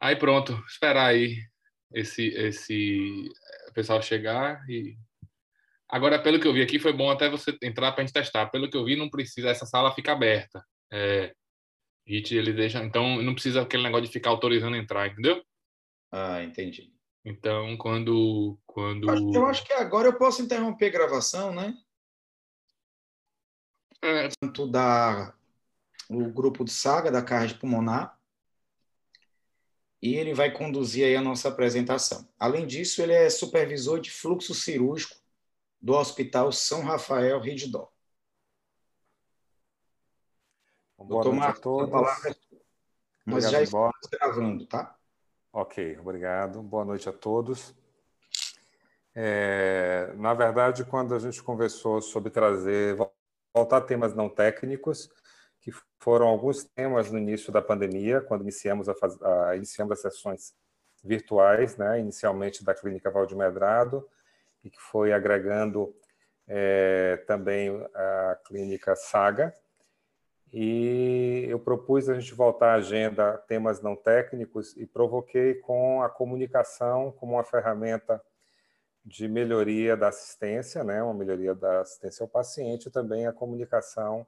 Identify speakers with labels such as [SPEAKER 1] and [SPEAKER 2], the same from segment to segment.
[SPEAKER 1] Aí pronto, esperar aí esse, esse eh, pessoal chegar e. Agora, pelo que eu vi aqui, foi bom até você entrar para a gente testar. Pelo que eu vi, não precisa, essa sala fica aberta. É, HIT, ele deixa, então não precisa aquele negócio de ficar autorizando entrar, entendeu? Ah, entendi. Então, quando, quando... Eu
[SPEAKER 2] acho que agora eu posso interromper a gravação, né? É. Tanto da o grupo de saga da carga pulmonar, e ele vai conduzir aí a nossa apresentação. Além disso, ele é supervisor de fluxo cirúrgico do Hospital São Rafael Rididó.
[SPEAKER 1] Então, boa todos. noite a todos. É Nós já estamos gravando, tá? Ok, obrigado. Boa noite a todos. É, na verdade, quando a gente conversou sobre trazer, voltar a temas não técnicos, que foram alguns temas no início da pandemia, quando iniciamos, a, a, iniciamos as sessões virtuais, né, inicialmente da Clínica Valdemedrado, e que foi agregando é, também a Clínica Saga. E eu propus a gente voltar à agenda temas não técnicos e provoquei com a comunicação como uma ferramenta de melhoria da assistência, né, uma melhoria da assistência ao paciente, e também a comunicação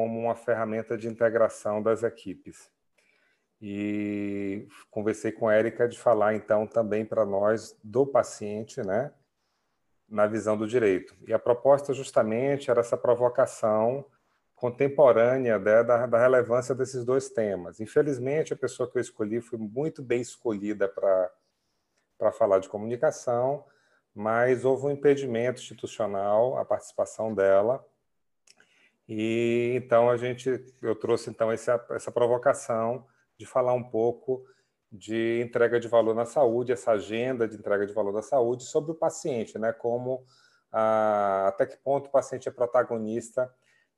[SPEAKER 1] como uma ferramenta de integração das equipes. E conversei com a Érica de falar, então, também para nós do paciente, né, na visão do direito. E a proposta, justamente, era essa provocação contemporânea né, da, da relevância desses dois temas. Infelizmente, a pessoa que eu escolhi foi muito bem escolhida para falar de comunicação, mas houve um impedimento institucional à participação dela e então a gente, eu trouxe então essa, essa provocação de falar um pouco de entrega de valor na saúde, essa agenda de entrega de valor da saúde sobre o paciente, né? Como a, ah, até que ponto o paciente é protagonista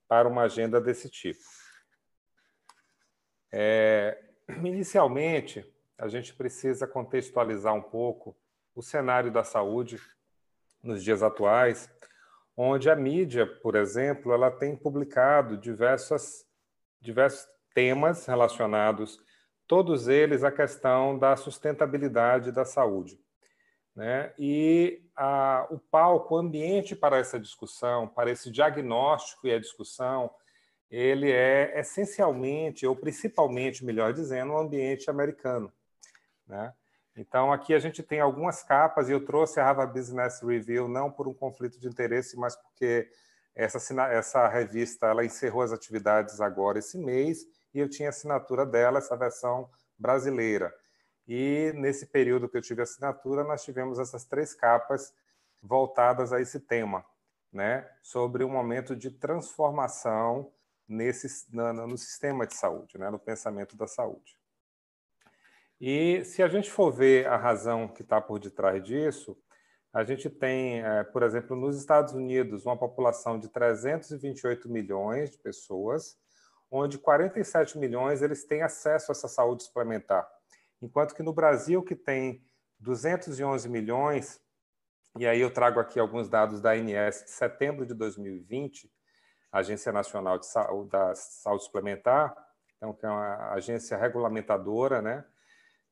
[SPEAKER 1] para uma agenda desse tipo. É, inicialmente, a gente precisa contextualizar um pouco o cenário da saúde nos dias atuais onde a mídia, por exemplo, ela tem publicado diversas, diversos temas relacionados, todos eles à questão da sustentabilidade da saúde. Né? E a, o palco, o ambiente para essa discussão, para esse diagnóstico e a discussão, ele é essencialmente, ou principalmente, melhor dizendo, o um ambiente americano. Né? Então, aqui a gente tem algumas capas, e eu trouxe a Harvard Business Review não por um conflito de interesse, mas porque essa, essa revista ela encerrou as atividades agora esse mês, e eu tinha assinatura dela, essa versão brasileira. E nesse período que eu tive assinatura, nós tivemos essas três capas voltadas a esse tema, né? sobre um momento de transformação nesse, no, no sistema de saúde, né? no pensamento da saúde. E se a gente for ver a razão que está por detrás disso, a gente tem, é, por exemplo, nos Estados Unidos, uma população de 328 milhões de pessoas, onde 47 milhões eles têm acesso a essa saúde suplementar. Enquanto que no Brasil, que tem 211 milhões, e aí eu trago aqui alguns dados da ANS de setembro de 2020, Agência Nacional de Saúde, da Saúde Suplementar, então, que é uma agência regulamentadora, né?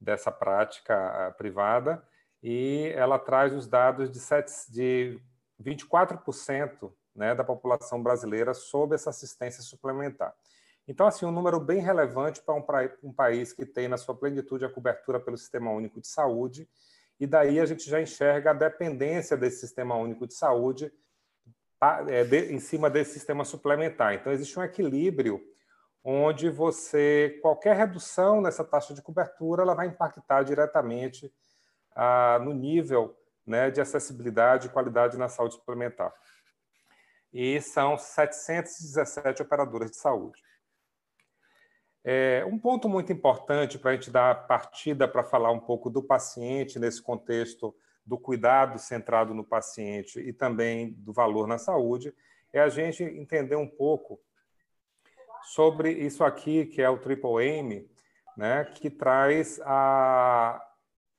[SPEAKER 1] dessa prática ah, privada e ela traz os dados de, 7, de 24% né, da população brasileira sob essa assistência suplementar. Então, assim, um número bem relevante para um, um país que tem na sua plenitude a cobertura pelo Sistema Único de Saúde, e daí a gente já enxerga a dependência desse Sistema Único de Saúde é, em cima desse sistema suplementar. Então, existe um equilíbrio onde você qualquer redução nessa taxa de cobertura ela vai impactar diretamente ah, no nível né, de acessibilidade e qualidade na saúde suplementar. E são 717 operadoras de saúde. É, um ponto muito importante para a gente dar partida para falar um pouco do paciente nesse contexto do cuidado centrado no paciente e também do valor na saúde é a gente entender um pouco sobre isso aqui, que é o Triple M, né, que traz a,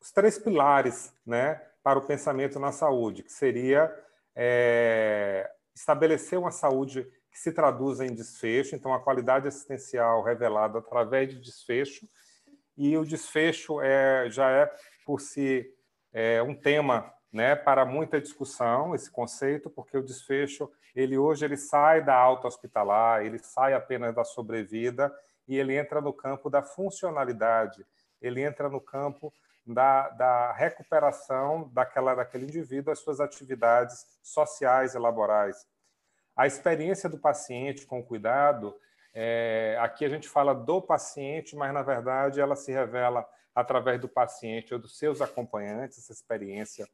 [SPEAKER 1] os três pilares né, para o pensamento na saúde, que seria é, estabelecer uma saúde que se traduz em desfecho, então a qualidade assistencial revelada através de desfecho, e o desfecho é, já é por si é, um tema né, para muita discussão esse conceito, porque o desfecho, ele hoje ele sai da alta hospitalar, ele sai apenas da sobrevida e ele entra no campo da funcionalidade, ele entra no campo da, da recuperação daquela, daquele indivíduo as suas atividades sociais e laborais. A experiência do paciente com cuidado, é, aqui a gente fala do paciente, mas na verdade ela se revela através do paciente ou dos seus acompanhantes, essa experiência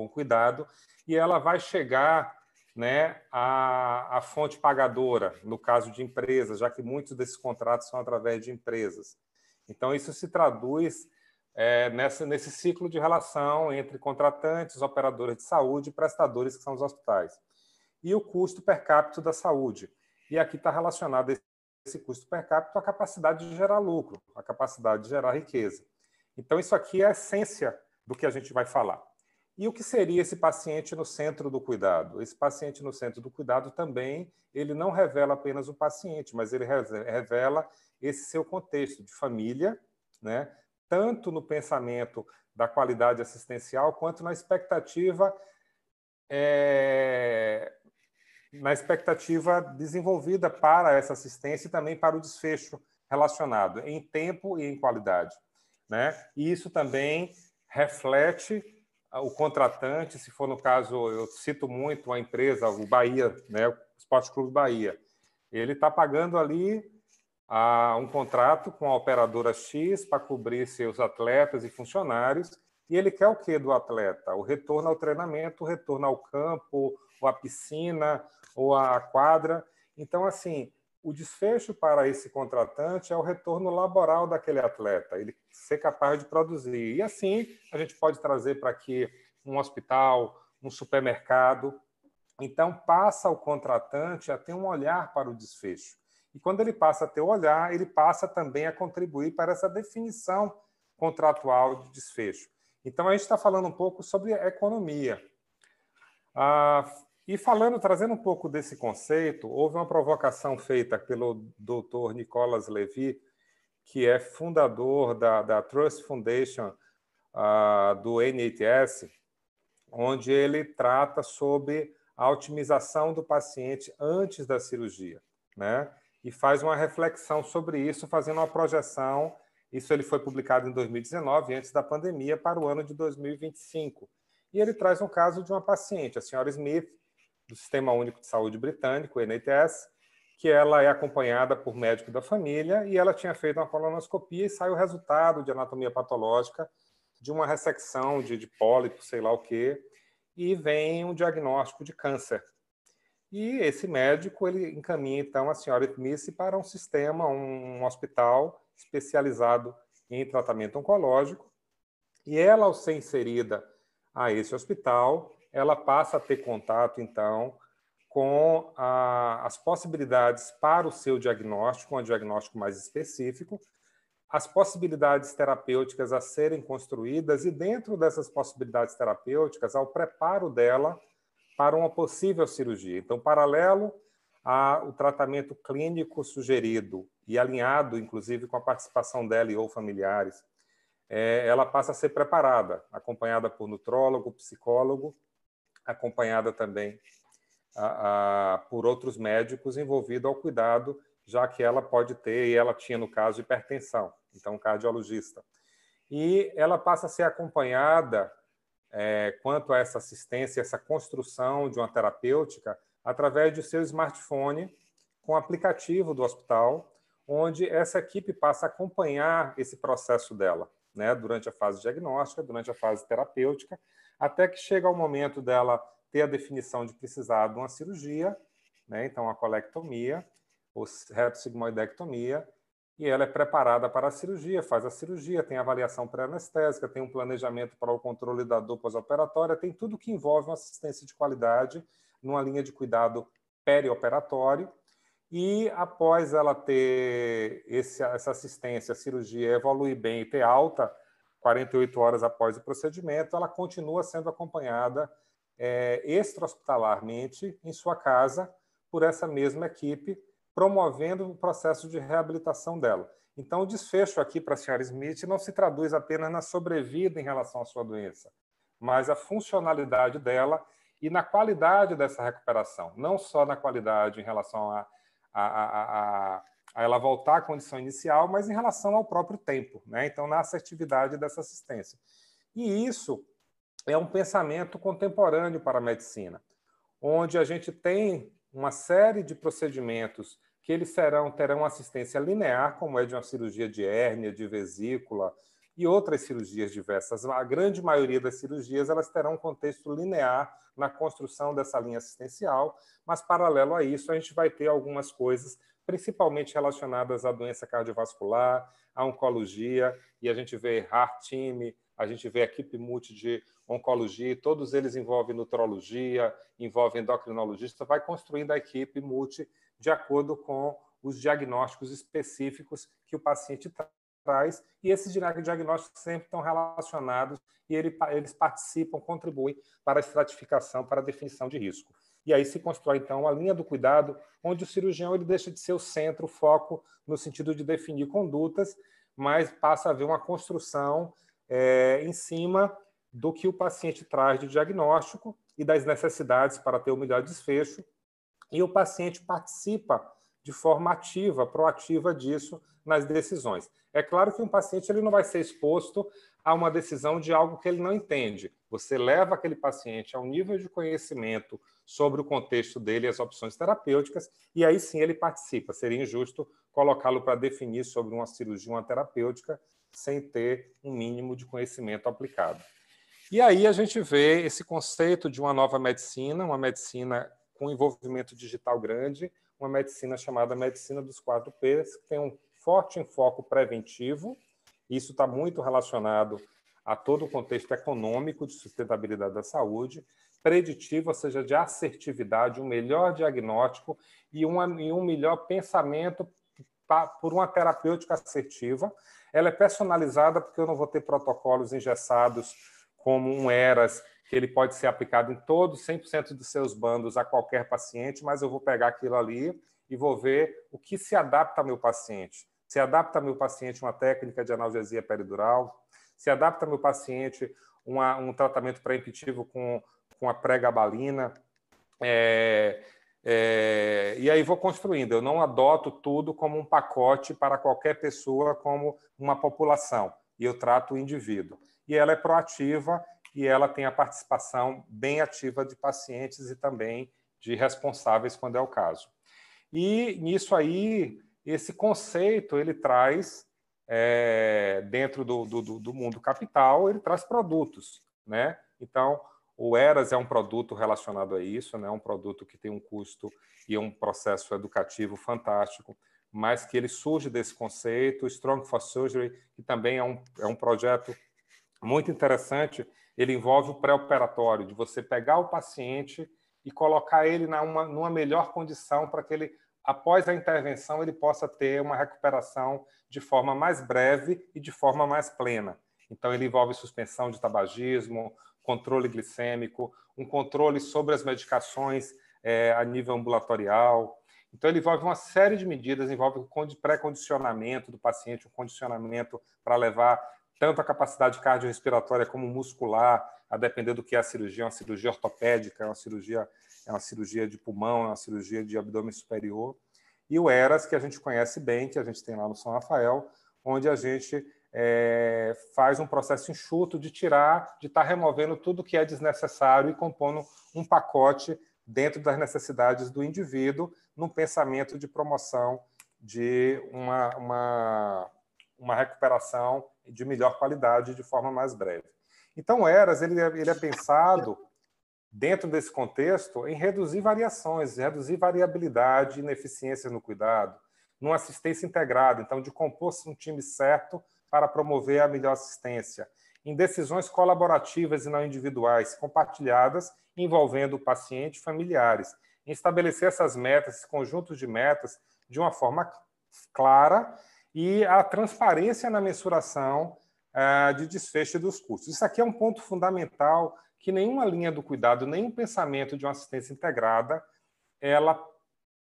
[SPEAKER 1] com cuidado, e ela vai chegar né, à, à fonte pagadora, no caso de empresas, já que muitos desses contratos são através de empresas. Então, isso se traduz é, nessa, nesse ciclo de relação entre contratantes, operadores de saúde e prestadores, que são os hospitais. E o custo per capita da saúde. E aqui está relacionado esse custo per capita à capacidade de gerar lucro, à capacidade de gerar riqueza. Então, isso aqui é a essência do que a gente vai falar. E o que seria esse paciente no centro do cuidado? Esse paciente no centro do cuidado também, ele não revela apenas o paciente, mas ele revela esse seu contexto de família, né? tanto no pensamento da qualidade assistencial, quanto na expectativa é, na expectativa desenvolvida para essa assistência e também para o desfecho relacionado em tempo e em qualidade. Né? E isso também reflete ah, o contratante, se for no caso, eu cito muito a empresa, o Bahia, né, o Esporte Clube Bahia, ele está pagando ali a, ah, um contrato com a operadora X para cobrir seus atletas e funcionários, e ele quer o que do atleta? O retorno ao treinamento, o retorno ao campo, ou à piscina, ou à quadra. Então, assim, o desfecho para esse contratante é o retorno laboral daquele atleta, ele ser capaz de produzir. E assim a gente pode trazer para aqui um hospital, um supermercado. Então, passa o contratante a ter um olhar para o desfecho. E quando ele passa a ter o olhar, ele passa também a contribuir para essa definição contratual de desfecho. Então, a gente está falando um pouco sobre economia. Ah, e falando, trazendo um pouco desse conceito, houve uma provocação feita pelo doutor Nicolas Levi, que é fundador da, da Trust Foundation uh, do NHS, onde ele trata sobre a otimização do paciente antes da cirurgia, né? E faz uma reflexão sobre isso, fazendo uma projeção. Isso ele foi publicado em 2019, antes da pandemia, para o ano de 2025. E ele traz um caso de uma paciente, a senhora Smith, do Sistema Único de Saúde Britânico, o NHS, que ela é acompanhada por médico da família e ela tinha feito uma colonoscopia e saiu o resultado de anatomia patológica de uma ressecção de, de pólipo, sei lá o quê, e vem um diagnóstico de câncer. E esse médico ele encaminha então a senhora Smith para um sistema, um hospital especializado em tratamento oncológico. E ela, ao ser inserida a esse hospital, ela passa a ter contato, então, com a, as possibilidades para o seu diagnóstico, um diagnóstico mais específico, as possibilidades terapêuticas a serem construídas e, dentro dessas possibilidades terapêuticas, ao preparo dela para uma possível cirurgia. Então, paralelo ao tratamento clínico sugerido e alinhado, inclusive, com a participação dela e ou familiares, é, ela passa a ser preparada, acompanhada por nutrólogo, psicólogo acompanhada também a, a, por outros médicos envolvidos ao cuidado, já que ela pode ter, e ela tinha no caso, hipertensão, então cardiologista. E ela passa a ser acompanhada é, quanto a essa assistência, essa construção de uma terapêutica, através do seu smartphone, com o aplicativo do hospital, onde essa equipe passa a acompanhar esse processo dela, né, durante a fase diagnóstica, durante a fase terapêutica, até que chega o momento dela ter a definição de precisar de uma cirurgia, né? então a colectomia ou retossigmoidectomia, e ela é preparada para a cirurgia, faz a cirurgia, tem avaliação pré-anestésica, tem um planejamento para o controle da dor pós-operatória, tem tudo que envolve uma assistência de qualidade numa linha de cuidado perioperatório. E após ela ter esse, essa assistência, a cirurgia evoluir bem e ter alta 48 horas após o procedimento, ela continua sendo acompanhada é, extra-hospitalarmente em sua casa por essa mesma equipe, promovendo o processo de reabilitação dela. Então, o desfecho aqui para a senhora Smith não se traduz apenas na sobrevida em relação à sua doença, mas a funcionalidade dela e na qualidade dessa recuperação, não só na qualidade em relação a, a, a, a a ela voltar à condição inicial, mas em relação ao próprio tempo, né? então na assertividade dessa assistência. E isso é um pensamento contemporâneo para a medicina, onde a gente tem uma série de procedimentos que eles serão, terão assistência linear, como é de uma cirurgia de hérnia, de vesícula e outras cirurgias diversas. A grande maioria das cirurgias elas terão um contexto linear na construção dessa linha assistencial, mas paralelo a isso a gente vai ter algumas coisas principalmente relacionadas à doença cardiovascular, à oncologia, e a gente vê heart team, a gente vê a equipe multi de oncologia, todos eles envolvem nutrologia, envolvem endocrinologista, vai construindo a equipe multi de acordo com os diagnósticos específicos que o paciente traz, e esses diagnósticos sempre estão relacionados e eles participam, contribuem para a estratificação, para a definição de risco e aí se constrói então a linha do cuidado, onde o cirurgião ele deixa de ser o centro, o foco no sentido de definir condutas, mas passa a haver uma construção é, em cima do que o paciente traz de diagnóstico e das necessidades para ter o melhor desfecho, e o paciente participa de forma ativa, proativa disso nas decisões. É claro que um paciente ele não vai ser exposto a uma decisão de algo que ele não entende. Você leva aquele paciente a um nível de conhecimento sobre o contexto dele e as opções terapêuticas, e aí sim ele participa. Seria injusto colocá-lo para definir sobre uma cirurgia, uma terapêutica, sem ter um mínimo de conhecimento aplicado. E aí a gente vê esse conceito de uma nova medicina, uma medicina com envolvimento digital grande, uma medicina chamada medicina dos quatro P's, que tem um forte enfoque preventivo, isso está muito relacionado a todo o contexto econômico de sustentabilidade da saúde, preditivo, ou seja, de assertividade, um melhor diagnóstico e, uma, e um melhor pensamento por uma terapêutica assertiva. Ela é personalizada porque eu não vou ter protocolos engessados como um ERAS, que ele pode ser aplicado em todos, 100% dos seus bandos a qualquer paciente, mas eu vou pegar aquilo ali e vou ver o que se adapta ao meu paciente. Se adapta ao meu paciente uma técnica de analgesia peridural, se adapta ao meu paciente uma, um tratamento pré-impitivo com com a pré-gabalina. É, é, e aí vou construindo. Eu não adoto tudo como um pacote para qualquer pessoa, como uma população. E eu trato o indivíduo. E ela é proativa e ela tem a participação bem ativa de pacientes e também de responsáveis quando é o caso. E nisso aí, esse conceito ele traz é, dentro do, do, do mundo capital, ele traz produtos, né? Então, o Eras é um produto relacionado a isso, né? um produto que tem um custo e um processo educativo fantástico, mas que ele surge desse conceito, Strong for Surgery, que também é um, é um projeto muito interessante, ele envolve o pré-operatório, de você pegar o paciente e colocar ele numa, numa melhor condição para que ele, após a intervenção, ele possa ter uma recuperação de forma mais breve e de forma mais plena. Então, ele envolve suspensão de tabagismo, controle glicêmico, um controle sobre as medicações é, a nível ambulatorial. Então, ele envolve uma série de medidas, envolve o pré-condicionamento do paciente, um condicionamento para levar tanto a capacidade cardiorrespiratória como muscular, a depender do que é a cirurgia, é uma cirurgia ortopédica, é uma cirurgia, é uma cirurgia de pulmão, é uma cirurgia de abdômen superior. E o ERAS, que a gente conhece bem, que a gente tem lá no São Rafael, onde a gente é, faz um processo enxuto de tirar, de estar tá removendo tudo que é desnecessário e compondo um pacote dentro das necessidades do indivíduo, num pensamento de promoção de uma, uma, uma recuperação de melhor qualidade de forma mais breve. Então, Eras ele, é, ele é pensado dentro desse contexto em reduzir variações, reduzir variabilidade e ineficiência no cuidado, numa assistência integrada, então de compor um time certo para promover a melhor assistência, em decisões colaborativas e não individuais, compartilhadas, envolvendo o paciente e familiares, em estabelecer essas metas, esse conjunto de metas, de uma forma clara e a transparência na mensuração eh, de desfecho dos custos. Isso aqui é um ponto fundamental que nenhuma linha do cuidado, nenhum pensamento de uma assistência integrada, ela,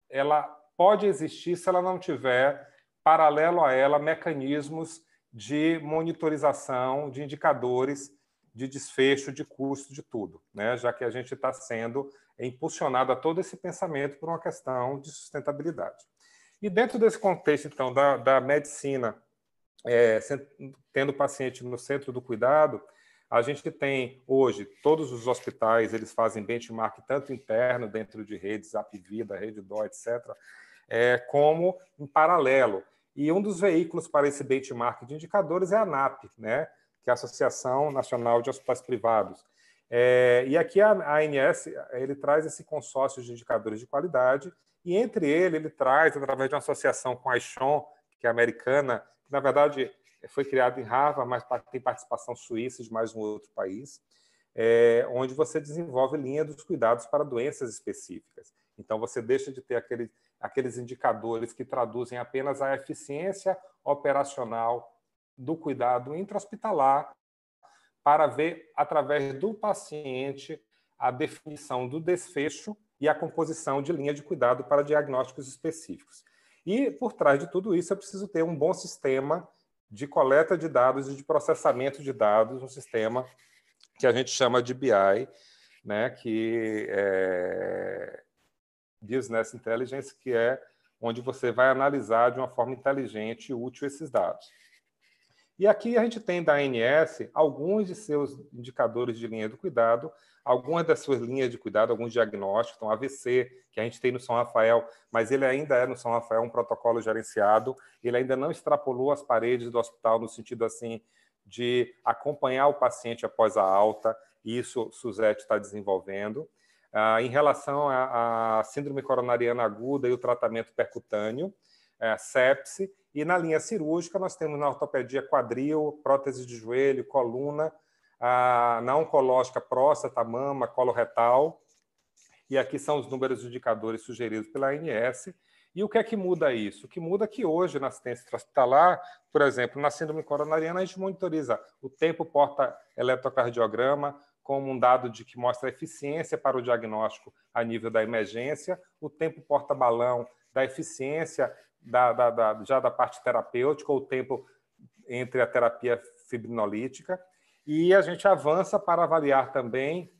[SPEAKER 1] ela pode existir se ela não tiver paralelo a ela mecanismos de monitorização de indicadores de desfecho, de custo, de tudo, né? já que a gente está sendo impulsionado a todo esse pensamento por uma questão de sustentabilidade. E dentro desse contexto, então, da, da medicina, é, tendo paciente no centro do cuidado, a gente tem hoje todos os hospitais, eles fazem benchmark tanto interno dentro de redes, Apvida, Rede Dó, etc., é, como em paralelo. E um dos veículos para esse benchmark de indicadores é a ANAP, né? que é a Associação Nacional de Hospitais Privados. É, e aqui a ANS ele traz esse consórcio de indicadores de qualidade e entre ele ele traz através de uma associação com a ICHON, que é americana, que na verdade foi criada em Harvard, mas tem participação suíça de mais um outro país, é, onde você desenvolve linha dos cuidados para doenças específicas. Então, você deixa de ter aquele, aqueles indicadores que traduzem apenas a eficiência operacional do cuidado intra-hospitalar para ver, através do paciente, a definição do desfecho e a composição de linha de cuidado para diagnósticos específicos. E, por trás de tudo isso, eu preciso ter um bom sistema de coleta de dados e de processamento de dados, um sistema que a gente chama de BI, né, que é, Business né, Intelligence, que é onde você vai analisar de uma forma inteligente e útil esses dados. E aqui a gente tem da ANS alguns de seus indicadores de linha do cuidado, algumas das suas linhas de cuidado, alguns diagnósticos, então AVC, que a gente tem no São Rafael, mas ele ainda é no São Rafael um protocolo gerenciado, ele ainda não extrapolou as paredes do hospital no sentido assim de acompanhar o paciente após a alta, e isso Suzete está desenvolvendo. Ah, em relação à, síndrome coronariana aguda e o tratamento percutâneo, é, sepse, e na linha cirúrgica nós temos na ortopedia quadril, prótese de joelho, coluna, na oncológica próstata, mama, coloretal, e aqui são os números indicadores sugeridos pela ANS. E o que é que muda isso? O que muda é que hoje, na assistência hospitalar, por exemplo, na síndrome coronariana, a gente monitoriza o tempo porta eletrocardiograma, como um dado de que mostra eficiência para o diagnóstico a nível da emergência, o tempo porta-balão da eficiência da, da, da, já da parte terapêutica, o tempo entre a terapia fibrinolítica. E a gente avança para avaliar também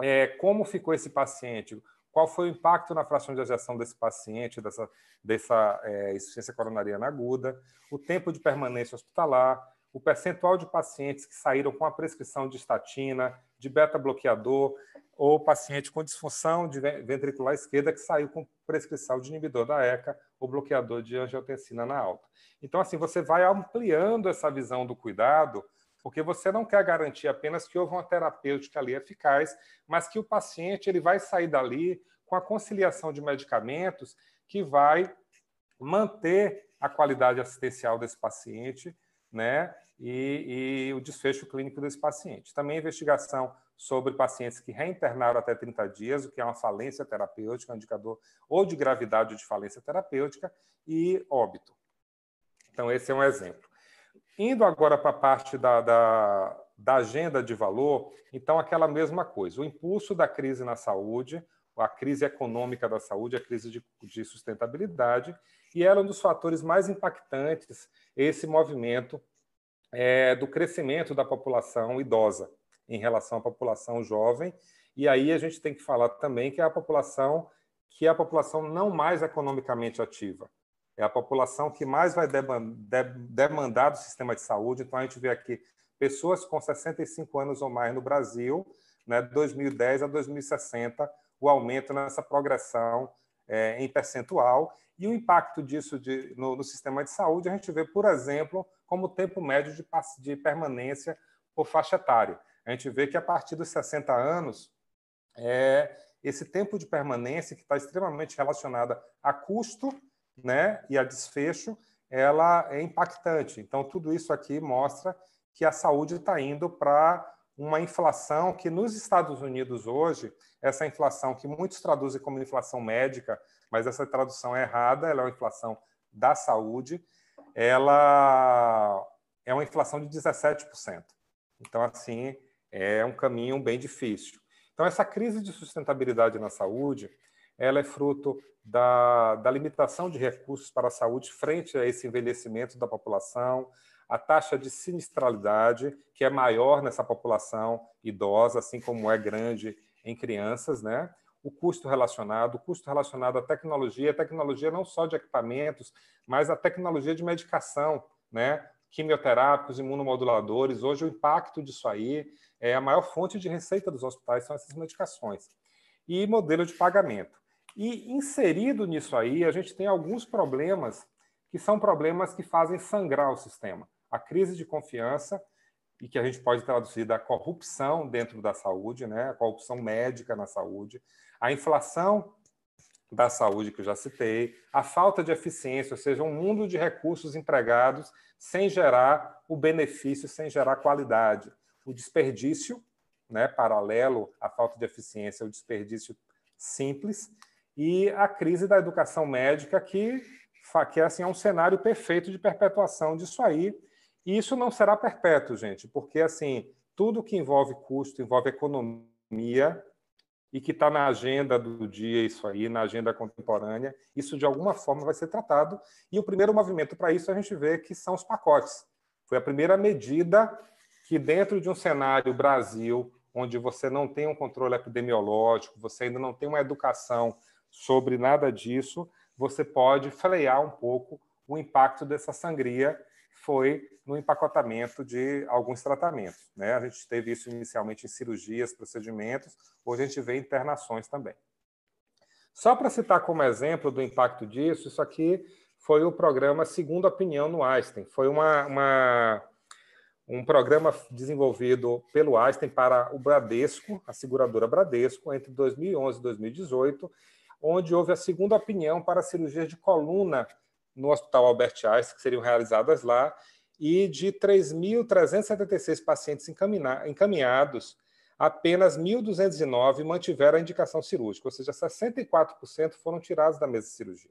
[SPEAKER 1] é, como ficou esse paciente, qual foi o impacto na fração de ejeção desse paciente, dessa, dessa é, insuficiência coronariana aguda, o tempo de permanência hospitalar, o percentual de pacientes que saíram com a prescrição de estatina, de beta-bloqueador, ou paciente com disfunção de ventricular esquerda que saiu com prescrição de inibidor da ECA ou bloqueador de angiotensina na alta. Então, assim, você vai ampliando essa visão do cuidado, porque você não quer garantir apenas que houve uma terapêutica ali eficaz, mas que o paciente ele vai sair dali com a conciliação de medicamentos que vai manter a qualidade assistencial desse paciente né? E, e, o desfecho clínico desse paciente. Também investigação sobre pacientes que reinternaram até 30 dias, o que é uma falência terapêutica, um indicador ou de gravidade ou de falência terapêutica, e óbito. Então, esse é um exemplo. Indo agora para a parte da, da, da agenda de valor, então, aquela mesma coisa. O impulso da crise na saúde, a crise econômica da saúde, a crise de, de sustentabilidade, e era um dos fatores mais impactantes esse movimento é, do crescimento da população idosa em relação à população jovem. E aí a gente tem que falar também que é a população que é a população não mais economicamente ativa. É a população que mais vai demandar do sistema de saúde. Então, a gente vê aqui pessoas com 65 anos ou mais no Brasil, né, 2010 a 2060, o aumento nessa progressão é, em percentual. E o impacto disso de, no, no, sistema de saúde a gente vê, por exemplo, como tempo médio de, de permanência por faixa etária. A gente vê que a partir dos 60 anos, é, esse tempo de permanência, que está extremamente relacionada a custo né, e a desfecho, ela é impactante. Então, tudo isso aqui mostra que a saúde está indo para uma inflação que nos Estados Unidos hoje, essa inflação que muitos traduzem como inflação médica, mas essa tradução é errada, ela é uma inflação da saúde, ela é uma inflação de 17%. Então, assim, é um caminho bem difícil. Então, essa crise de sustentabilidade na saúde, ela é fruto da, da limitação de recursos para a saúde frente a esse envelhecimento da população, a taxa de sinistralidade, que é maior nessa população idosa, assim como é grande em crianças, né? o custo relacionado, o custo relacionado à tecnologia, a tecnologia não só de equipamentos, mas a tecnologia de medicação, né? quimioterápicos, imunomoduladores. Hoje, o impacto disso aí é a maior fonte de receita dos hospitais, são essas medicações. E modelo de pagamento. E inserido nisso aí, a gente tem alguns problemas que são problemas que fazem sangrar o sistema. A crise de confiança, e que a gente pode traduzir da corrupção dentro da saúde, né? a corrupção médica na saúde, a inflação da saúde, que eu já citei, a falta de eficiência, ou seja, um mundo de recursos empregados sem gerar o benefício, sem gerar qualidade. O desperdício, né, paralelo à falta de eficiência, o desperdício simples, e a crise da educação médica, que, que assim, é um cenário perfeito de perpetuação disso aí. E isso não será perpétuo, gente, porque assim tudo que envolve custo, envolve economia, e que está na agenda do dia, isso aí, na agenda contemporânea, isso de alguma forma vai ser tratado. E o primeiro movimento para isso a gente vê que são os pacotes. Foi a primeira medida que, dentro de um cenário Brasil, onde você não tem um controle epidemiológico, você ainda não tem uma educação sobre nada disso, você pode frear um pouco o impacto dessa sangria foi no empacotamento de alguns tratamentos. Né? A gente teve isso inicialmente em cirurgias, procedimentos, hoje a gente vê internações também. Só para citar como exemplo do impacto disso, isso aqui foi o programa Segunda Opinião no Einstein. Foi uma, uma, um programa desenvolvido pelo Einstein para o Bradesco, a seguradora Bradesco, entre 2011 e 2018, onde houve a segunda opinião para cirurgias de coluna no Hospital Albert Einstein, que seriam realizadas lá, e de 3.376 pacientes encaminhados, apenas 1.209 mantiveram a indicação cirúrgica, ou seja, 64% foram tirados da mesa de cirurgia.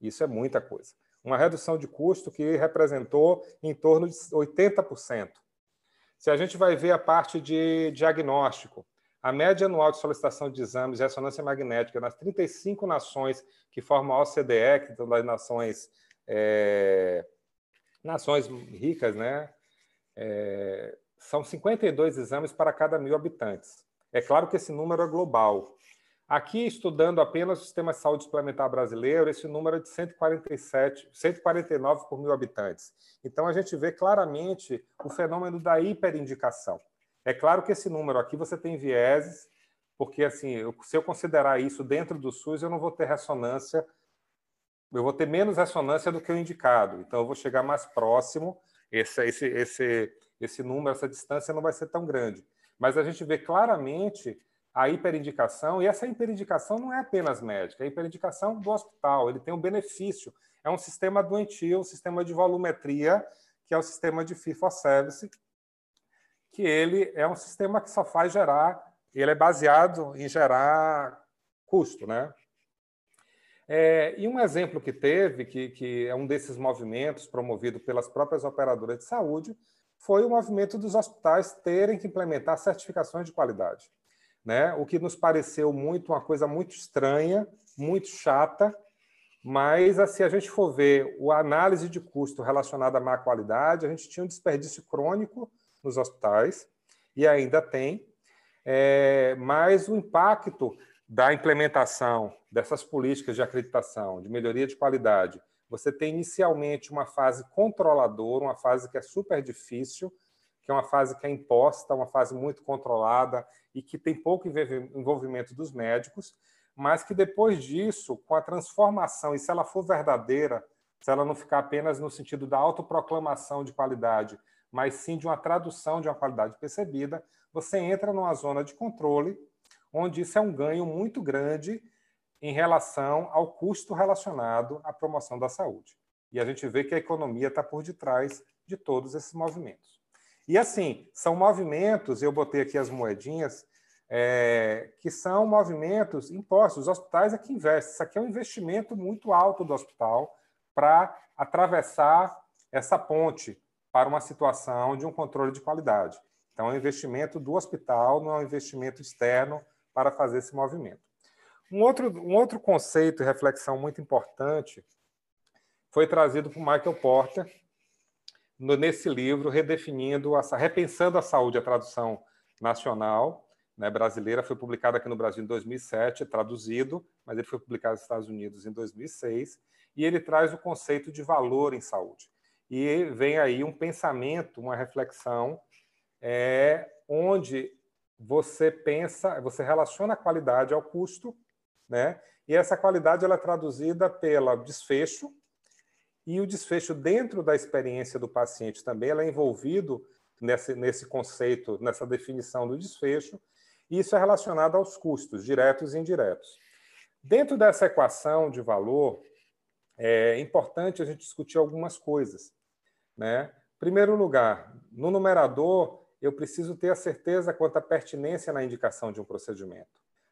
[SPEAKER 1] Isso é muita coisa. Uma redução de custo que representou em torno de 80%. Se a gente vai ver a parte de diagnóstico, a média anual de solicitação de exames de ressonância magnética nas 35 nações que formam a OCDE, que são as nações, é, nações ricas, né? É, são 52 exames para cada mil habitantes. É claro que esse número é global. Aqui, estudando apenas o sistema de saúde suplementar brasileiro, esse número é de 147, 149 por mil habitantes. Então, a gente vê claramente o fenômeno da hiperindicação. É claro que esse número aqui você tem vieses, porque assim, se eu considerar isso dentro do SUS, eu não vou ter ressonância, eu vou ter menos ressonância do que o indicado. Então, eu vou chegar mais próximo, esse, esse, esse, esse número, essa distância não vai ser tão grande. Mas a gente vê claramente a hiperindicação, e essa hiperindicação não é apenas médica, é a hiperindicação do hospital, ele tem um benefício. É um sistema doentio, um sistema de volumetria, que é o sistema de FIFO-service, que ele é um sistema que só faz gerar, ele é baseado em gerar custo, né? É, e um exemplo que teve, que, que é um desses movimentos promovido pelas próprias operadoras de saúde, foi o movimento dos hospitais terem que implementar certificações de qualidade. Né? O que nos pareceu muito uma coisa muito estranha, muito chata, mas se assim, a gente for ver a análise de custo relacionada à má qualidade, a gente tinha um desperdício crônico nos hospitais, e ainda tem, é, mas o impacto da implementação dessas políticas de acreditação, de melhoria de qualidade, você tem inicialmente uma fase controladora, uma fase que é super difícil, que é uma fase que é imposta, uma fase muito controlada e que tem pouco envolvimento dos médicos, mas que depois disso, com a transformação, e se ela for verdadeira, se ela não ficar apenas no sentido da autoproclamação de qualidade, mas sim de uma tradução de uma qualidade percebida, você entra numa zona de controle, onde isso é um ganho muito grande em relação ao custo relacionado à promoção da saúde. E a gente vê que a economia está por detrás de todos esses movimentos. E assim, são movimentos, eu botei aqui as moedinhas, é, que são movimentos impostos. Os hospitais é que investem. Isso aqui é um investimento muito alto do hospital para atravessar essa ponte para uma situação de um controle de qualidade. Então, é um investimento do hospital, não é um investimento externo para fazer esse movimento. Um outro, um outro conceito e reflexão muito importante foi trazido por Michael Porter no, nesse livro, redefinindo, a, repensando a saúde, a tradução nacional né, brasileira, foi publicado aqui no Brasil em 2007, traduzido, mas ele foi publicado nos Estados Unidos em 2006, e ele traz o conceito de valor em saúde e vem aí um pensamento, uma reflexão, é, onde você pensa, você relaciona a qualidade ao custo, né? E essa qualidade ela é traduzida pelo desfecho e o desfecho dentro da experiência do paciente também ela é envolvido nesse, nesse conceito, nessa definição do desfecho. E isso é relacionado aos custos diretos e indiretos. Dentro dessa equação de valor, é importante a gente discutir algumas coisas. Né? Primeiro lugar, no numerador, eu preciso ter a certeza quanto à pertinência na indicação de um procedimento.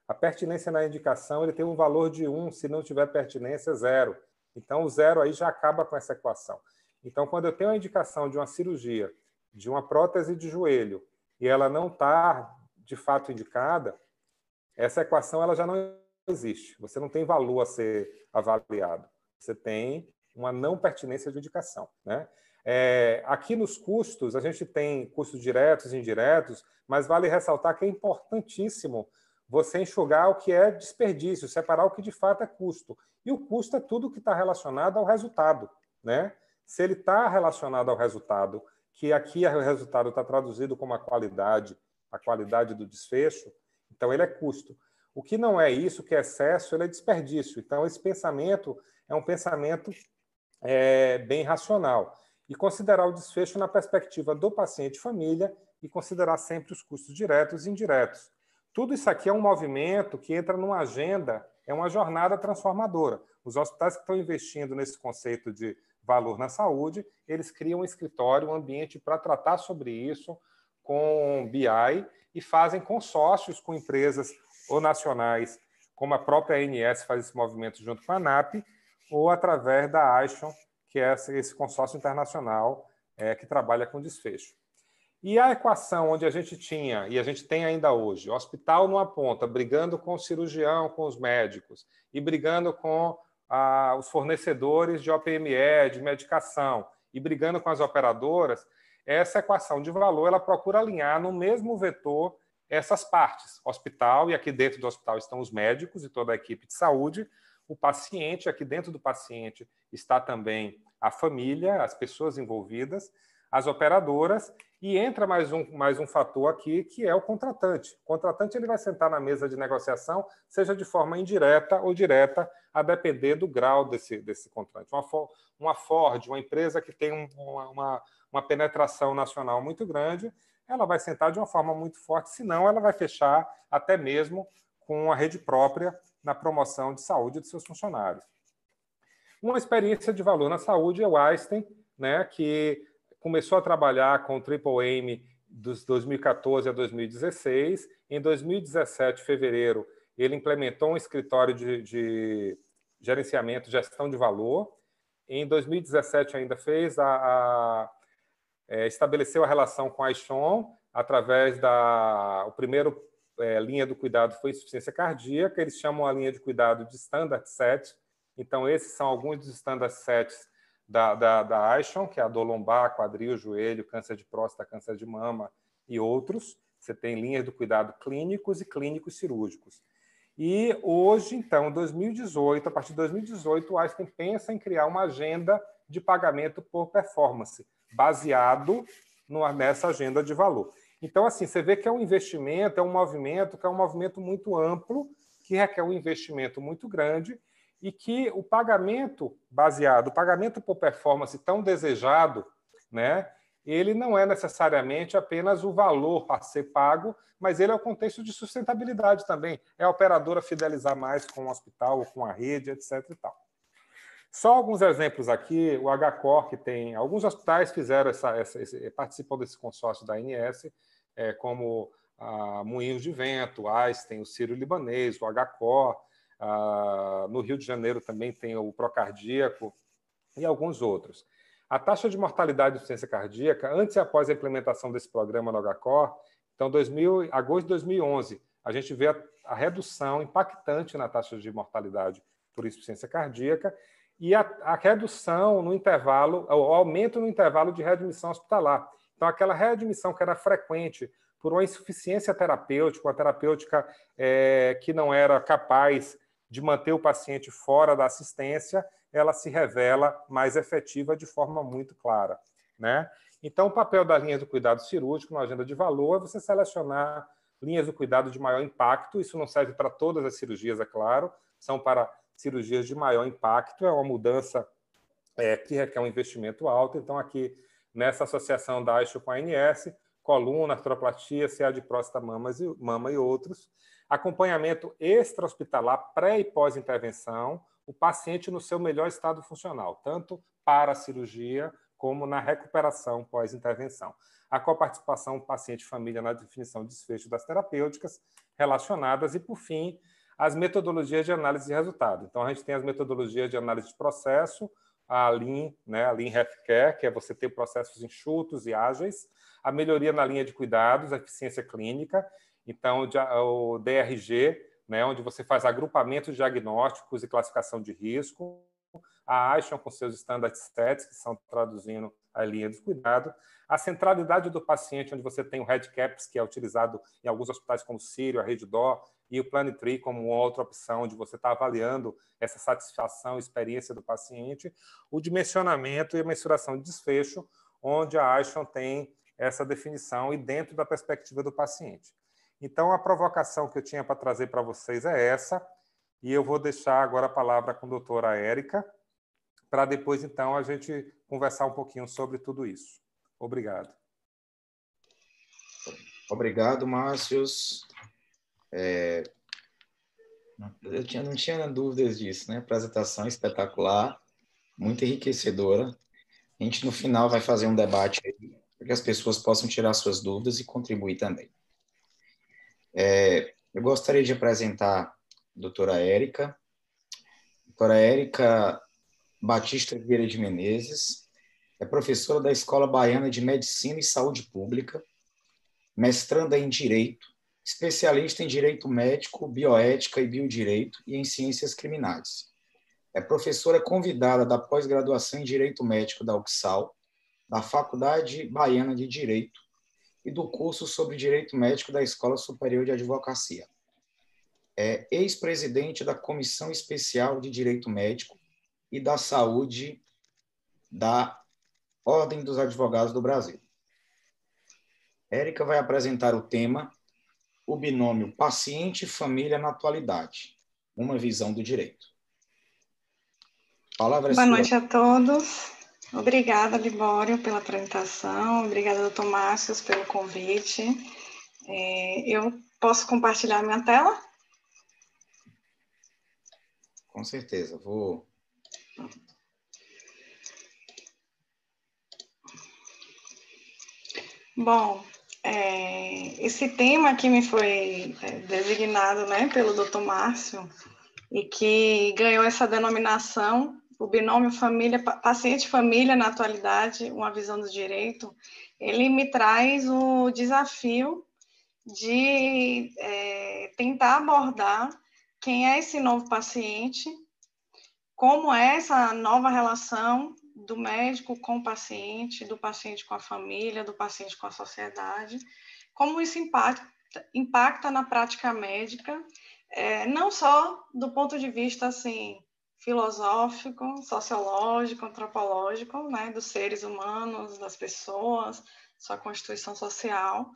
[SPEAKER 1] A pertinência na indicação ele tem um valor de 1, se não tiver pertinência, zero. Então, o zero aí já acaba com essa equação. Então, quando eu tenho a indicação de uma cirurgia, de uma prótese de joelho, e ela não está de fato indicada, essa equação ela já não existe. Você não tem valor a ser avaliado. Você tem uma não pertinência de indicação. Né? É, aqui nos custos, a gente tem custos diretos e indiretos, mas vale ressaltar que é importantíssimo você enxugar o que é desperdício, separar o que de fato é custo. E o custo é tudo que está relacionado ao resultado. Né? Se ele está relacionado ao resultado, que aqui o resultado está traduzido como a qualidade, a qualidade do desfecho, então ele é custo. O que não é isso, que é excesso, ele é desperdício. Então, esse pensamento é um pensamento é, bem racional e considerar o desfecho na perspectiva do paciente e família e considerar sempre os custos diretos e indiretos. Tudo isso aqui é um movimento que entra numa agenda, é uma jornada transformadora. Os hospitais que estão investindo nesse conceito de valor na saúde, eles criam um escritório, um ambiente para tratar sobre isso com BI e fazem consórcios com empresas ou nacionais, como a própria ANS faz esse movimento junto com a ANAP, ou através da Action, que é esse consórcio internacional é, que trabalha com desfecho. E a equação onde a gente tinha, e a gente tem ainda hoje, o hospital numa ponta, brigando com o cirurgião, com os médicos, e brigando com os fornecedores de OPME, de medicação, e brigando com as operadoras, essa equação de valor ela procura alinhar no mesmo vetor essas partes, hospital, e aqui dentro do hospital estão os médicos e toda a equipe de saúde, o paciente, aqui dentro do paciente está também a família, as pessoas envolvidas, as operadoras, e entra mais um, mais um fator aqui, que é o contratante. O contratante ele vai sentar na mesa de negociação, seja de forma indireta ou direta, a depender do grau desse, desse contratante. Uma, uma Ford, uma empresa que tem uma, uma, uma penetração nacional muito grande, ela vai sentar de uma forma muito forte, senão ela vai fechar até mesmo com a rede própria na promoção de saúde de seus funcionários. Uma experiência de valor na saúde é o Einstein, né, que começou a trabalhar com o Triple M dos 2014 a 2016. Em 2017, fevereiro, ele implementou um escritório de, de gerenciamento, gestão de valor. Em 2017, ainda fez a, a é, estabeleceu a relação com a Ixon através da o primeiro é, linha do cuidado foi insuficiência cardíaca, eles chamam a linha de cuidado de standard set. Então, esses são alguns dos standard sets da, da, da Aishon, que é a dor lombar, quadril, joelho, câncer de próstata, câncer de mama e outros. Você tem linhas do cuidado clínicos e clínicos cirúrgicos. E hoje, então, 2018, a partir de 2018, o Einstein pensa em criar uma agenda de pagamento por performance, baseado numa, nessa agenda de valor. Então, assim, você vê que é um investimento, é um movimento, que é um movimento muito amplo, que requer um investimento muito grande e que o pagamento baseado, o pagamento por performance tão desejado, né, ele não é necessariamente apenas o valor a ser pago, mas ele é o contexto de sustentabilidade também. É a operadora fidelizar mais com o hospital ou com a rede, etc. E tal. Só alguns exemplos aqui. O HCOR, que tem alguns hospitais fizeram essa, essa esse, participam desse consórcio da ANS, é, como ah, Moinhos de Vento, Einstein, o Ciro Libanês, o HCO, ah, no Rio de Janeiro também tem o Procardíaco e alguns outros. A taxa de mortalidade de insuficiência cardíaca, antes e após a implementação desse programa no HCOR, então, 2000, agosto de 2011, a gente vê a, a redução impactante na taxa de mortalidade por insuficiência cardíaca e a, a redução no intervalo, o aumento no intervalo de readmissão hospitalar. Então, aquela readmissão que era frequente por uma insuficiência terapêutica, uma terapêutica é, que não era capaz de manter o paciente fora da assistência, ela se revela mais efetiva de forma muito clara. Né? Então, o papel da linha do cuidado cirúrgico na agenda de valor é você selecionar linhas do cuidado de maior impacto. Isso não serve para todas as cirurgias, é claro, são para cirurgias de maior impacto. É uma mudança é, que requer um investimento alto. Então, aqui nessa associação da AISHO com a ANS, coluna, artroplastia, CA de próstata, mamas e, mama e outros. Acompanhamento extra-hospitalar pré e pós-intervenção, o paciente no seu melhor estado funcional, tanto para a cirurgia como na recuperação pós-intervenção. A coparticipação paciente-família na definição de desfecho das terapêuticas relacionadas e, por fim, as metodologias de análise de resultado. Então, a gente tem as metodologias de análise de processo, a Lean, né, a Lean Healthcare, que é você ter processos enxutos e ágeis, a melhoria na linha de cuidados, a eficiência clínica, então o DRG, né, onde você faz agrupamentos diagnósticos e classificação de risco, a Action com seus standard sets, que são traduzindo a linha de cuidado, a centralidade do paciente, onde você tem o REDCaps, que é utilizado em alguns hospitais como o Sírio, a Rede Dó e o Planitree como outra opção de você estar tá avaliando essa satisfação, experiência do paciente, o dimensionamento e a mensuração de desfecho, onde a Aishon tem essa definição e dentro da perspectiva do paciente. Então, a provocação que eu tinha para trazer para vocês é essa, e eu vou deixar agora a palavra com a doutora Érica, para depois, então, a gente conversar um pouquinho sobre tudo isso. Obrigado.
[SPEAKER 2] Obrigado, Márcios. É, eu tinha, não tinha dúvidas disso, né? Apresentação espetacular, muito enriquecedora. A gente, no final, vai fazer um debate aí, para que as pessoas possam tirar suas dúvidas e contribuir também. É, eu gostaria de apresentar a doutora Érica. Doutora Érica Batista Vieira de Menezes é professora da Escola Baiana de Medicina e Saúde Pública, mestranda em Direito especialista em direito médico, bioética e biodireito e em ciências criminais. É professora convidada da pós-graduação em direito médico da UXAL, da Faculdade Baiana de Direito e do curso sobre direito médico da Escola Superior de Advocacia. É ex-presidente da Comissão Especial de Direito Médico e da Saúde da Ordem dos Advogados do Brasil. Érica vai apresentar o tema o binômio paciente-família na atualidade, uma visão do direito. Palavra é Boa sua. noite a
[SPEAKER 3] todos. Obrigada, Libório, pela apresentação. Obrigada, doutor Márcio, pelo convite. É, eu posso compartilhar minha tela?
[SPEAKER 2] Com certeza. Vou
[SPEAKER 3] Bom, é, esse tema que me foi é, designado né, pelo Dr. Márcio e que ganhou essa denominação, o binômio família, paciente-família na atualidade, uma visão do direito, ele me traz o desafio de é, tentar abordar quem é esse novo paciente, como é essa nova relação do médico com o paciente, do paciente com a família, do paciente com a sociedade, como isso impacta, impacta na prática médica, é, não só do ponto de vista assim filosófico, sociológico, antropológico, né, dos seres humanos, das pessoas, sua constituição social,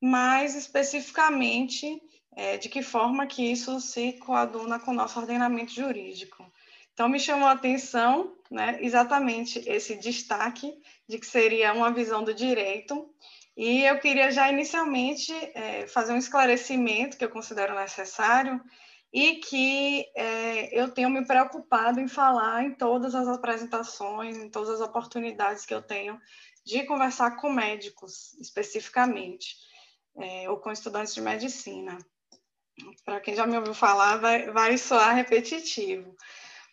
[SPEAKER 3] mas especificamente é, de que forma que isso se coaduna com o nosso ordenamento jurídico. Então, me chamou a atenção né, exatamente esse destaque de que seria uma visão do direito. E eu queria já inicialmente é, fazer um esclarecimento que eu considero necessário e que é, eu tenho me preocupado em falar em todas as apresentações, em todas as oportunidades que eu tenho de conversar com médicos, especificamente, é, ou com estudantes de medicina. Para quem já me ouviu falar, vai, vai soar repetitivo,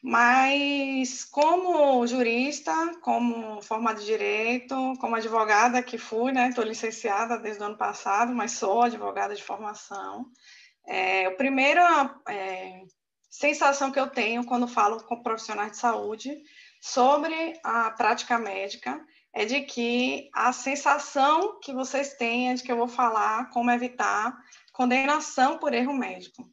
[SPEAKER 3] mas, como jurista, como formada de direito, como advogada que fui, né? Estou licenciada desde o ano passado, mas sou advogada de formação. É, a primeira é, sensação que eu tenho quando falo com profissionais de saúde sobre a prática médica é de que a sensação que vocês têm é de que eu vou falar como evitar condenação por erro médico.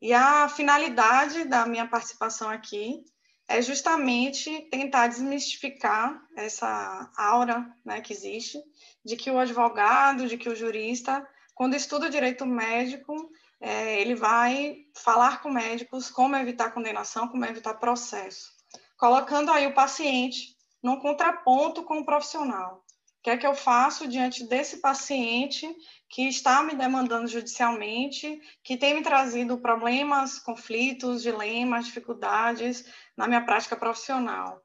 [SPEAKER 3] E a finalidade da minha participação aqui é justamente tentar desmistificar essa aura né, que existe de que o advogado, de que o jurista, quando estuda direito médico, é, ele vai falar com médicos como evitar condenação, como evitar processo, colocando aí o paciente num contraponto com o profissional. O que é que eu faço diante desse paciente que está me demandando judicialmente, que tem me trazido problemas, conflitos, dilemas, dificuldades na minha prática profissional?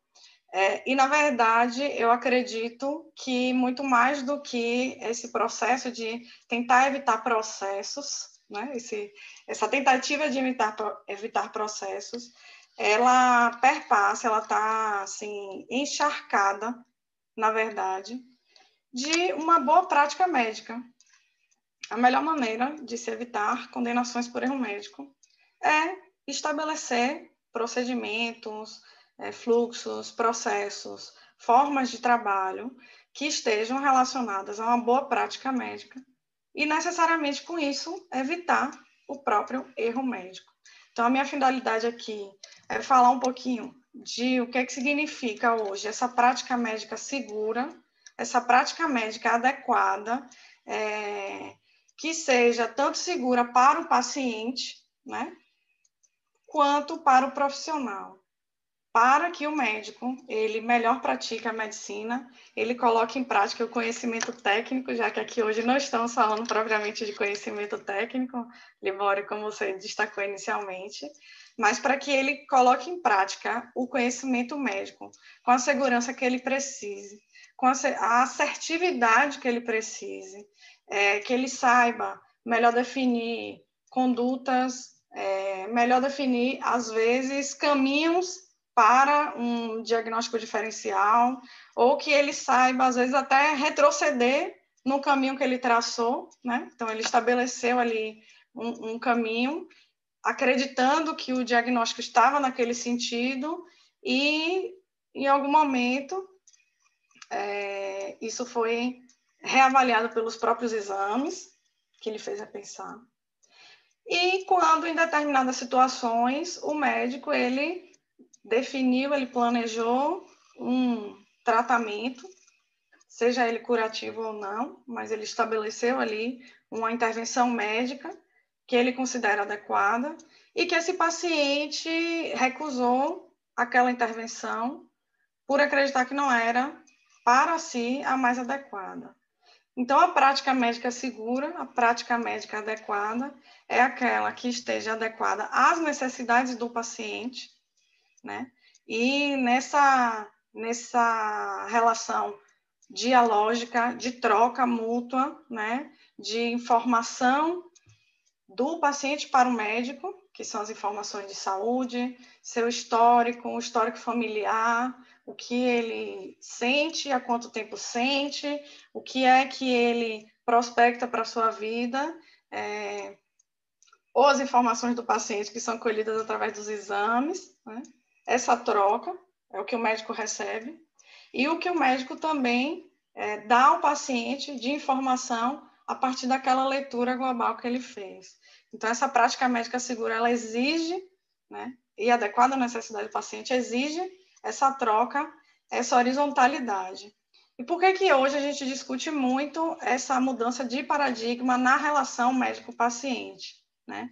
[SPEAKER 3] É, e, na verdade, eu acredito que muito mais do que esse processo de tentar evitar processos, né, esse, essa tentativa de evitar, evitar processos, ela perpassa, ela está assim, encharcada, na verdade, de uma boa prática médica. A melhor maneira de se evitar condenações por erro médico é estabelecer procedimentos, é, fluxos, processos, formas de trabalho que estejam relacionadas a uma boa prática médica e, necessariamente, com isso, evitar o próprio erro médico. Então, a minha finalidade aqui é falar um pouquinho de o que, é que significa hoje essa prática médica segura essa prática médica adequada, é, que seja tanto segura para o paciente, né, quanto para o profissional. Para que o médico, ele melhor pratique a medicina, ele coloque em prática o conhecimento técnico, já que aqui hoje não estamos falando propriamente de conhecimento técnico, Libório, como você destacou inicialmente, mas para que ele coloque em prática o conhecimento médico, com a segurança que ele precise com a assertividade que ele precise, é, que ele saiba melhor definir condutas, é, melhor definir, às vezes, caminhos para um diagnóstico diferencial, ou que ele saiba, às vezes, até retroceder no caminho que ele traçou, né? Então, ele estabeleceu ali um, um caminho, acreditando que o diagnóstico estava naquele sentido, e em algum momento é, isso foi reavaliado pelos próprios exames que ele fez a pensar. E quando em determinadas situações o médico ele definiu, ele planejou um tratamento, seja ele curativo ou não, mas ele estabeleceu ali uma intervenção médica que ele considera adequada e que esse paciente recusou aquela intervenção por acreditar que não era para si a mais adequada. Então, a prática médica segura, a prática médica adequada, é aquela que esteja adequada às necessidades do paciente, né? E nessa, nessa relação dialógica, de troca mútua, né? De informação do paciente para o médico, que são as informações de saúde, seu histórico, o histórico familiar, o que ele sente, há quanto tempo sente, o que é que ele prospecta para a sua vida, é, ou as informações do paciente que são colhidas através dos exames, né? essa troca é o que o médico recebe, e o que o médico também é, dá ao paciente de informação a partir daquela leitura global que ele fez. Então, essa prática médica segura, ela exige, né, e adequada à necessidade do paciente, exige essa troca, essa horizontalidade. E por que que hoje a gente discute muito essa mudança de paradigma na relação médico-paciente, né?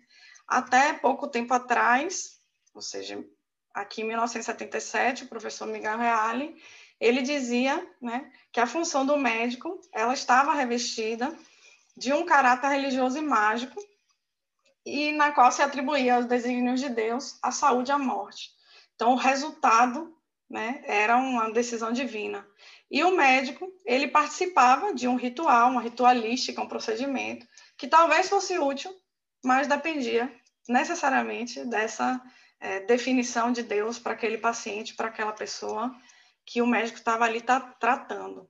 [SPEAKER 3] Até pouco tempo atrás, ou seja, aqui em 1977, o professor Miguel Reale, ele dizia, né, que a função do médico, ela estava revestida de um caráter religioso e mágico, e na qual se atribuía aos desígnios de Deus a saúde e a morte. Então, o resultado né? Era uma decisão divina. E o médico, ele participava de um ritual, uma ritualística, um procedimento que talvez fosse útil, mas dependia necessariamente dessa é, definição de Deus para aquele paciente, para aquela pessoa que o médico estava ali tá, tratando.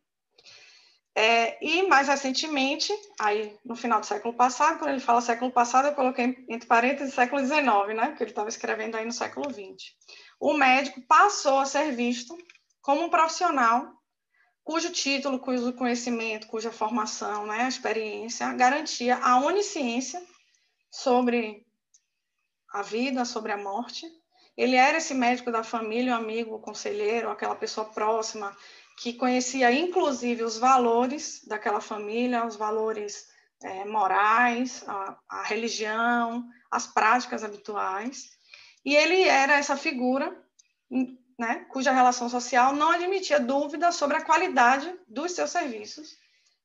[SPEAKER 3] É, e mais recentemente, aí no final do século passado, quando ele fala século passado, eu coloquei entre parênteses século XIX, né? Porque ele estava escrevendo aí no século XX o médico passou a ser visto como um profissional cujo título, cujo conhecimento, cuja formação, né, experiência, garantia a onisciência sobre a vida, sobre a morte. Ele era esse médico da família, o amigo, o conselheiro, aquela pessoa próxima que conhecia, inclusive, os valores daquela família, os valores é, morais, a, a religião, as práticas habituais. E ele era essa figura né, cuja relação social não admitia dúvida sobre a qualidade dos seus serviços,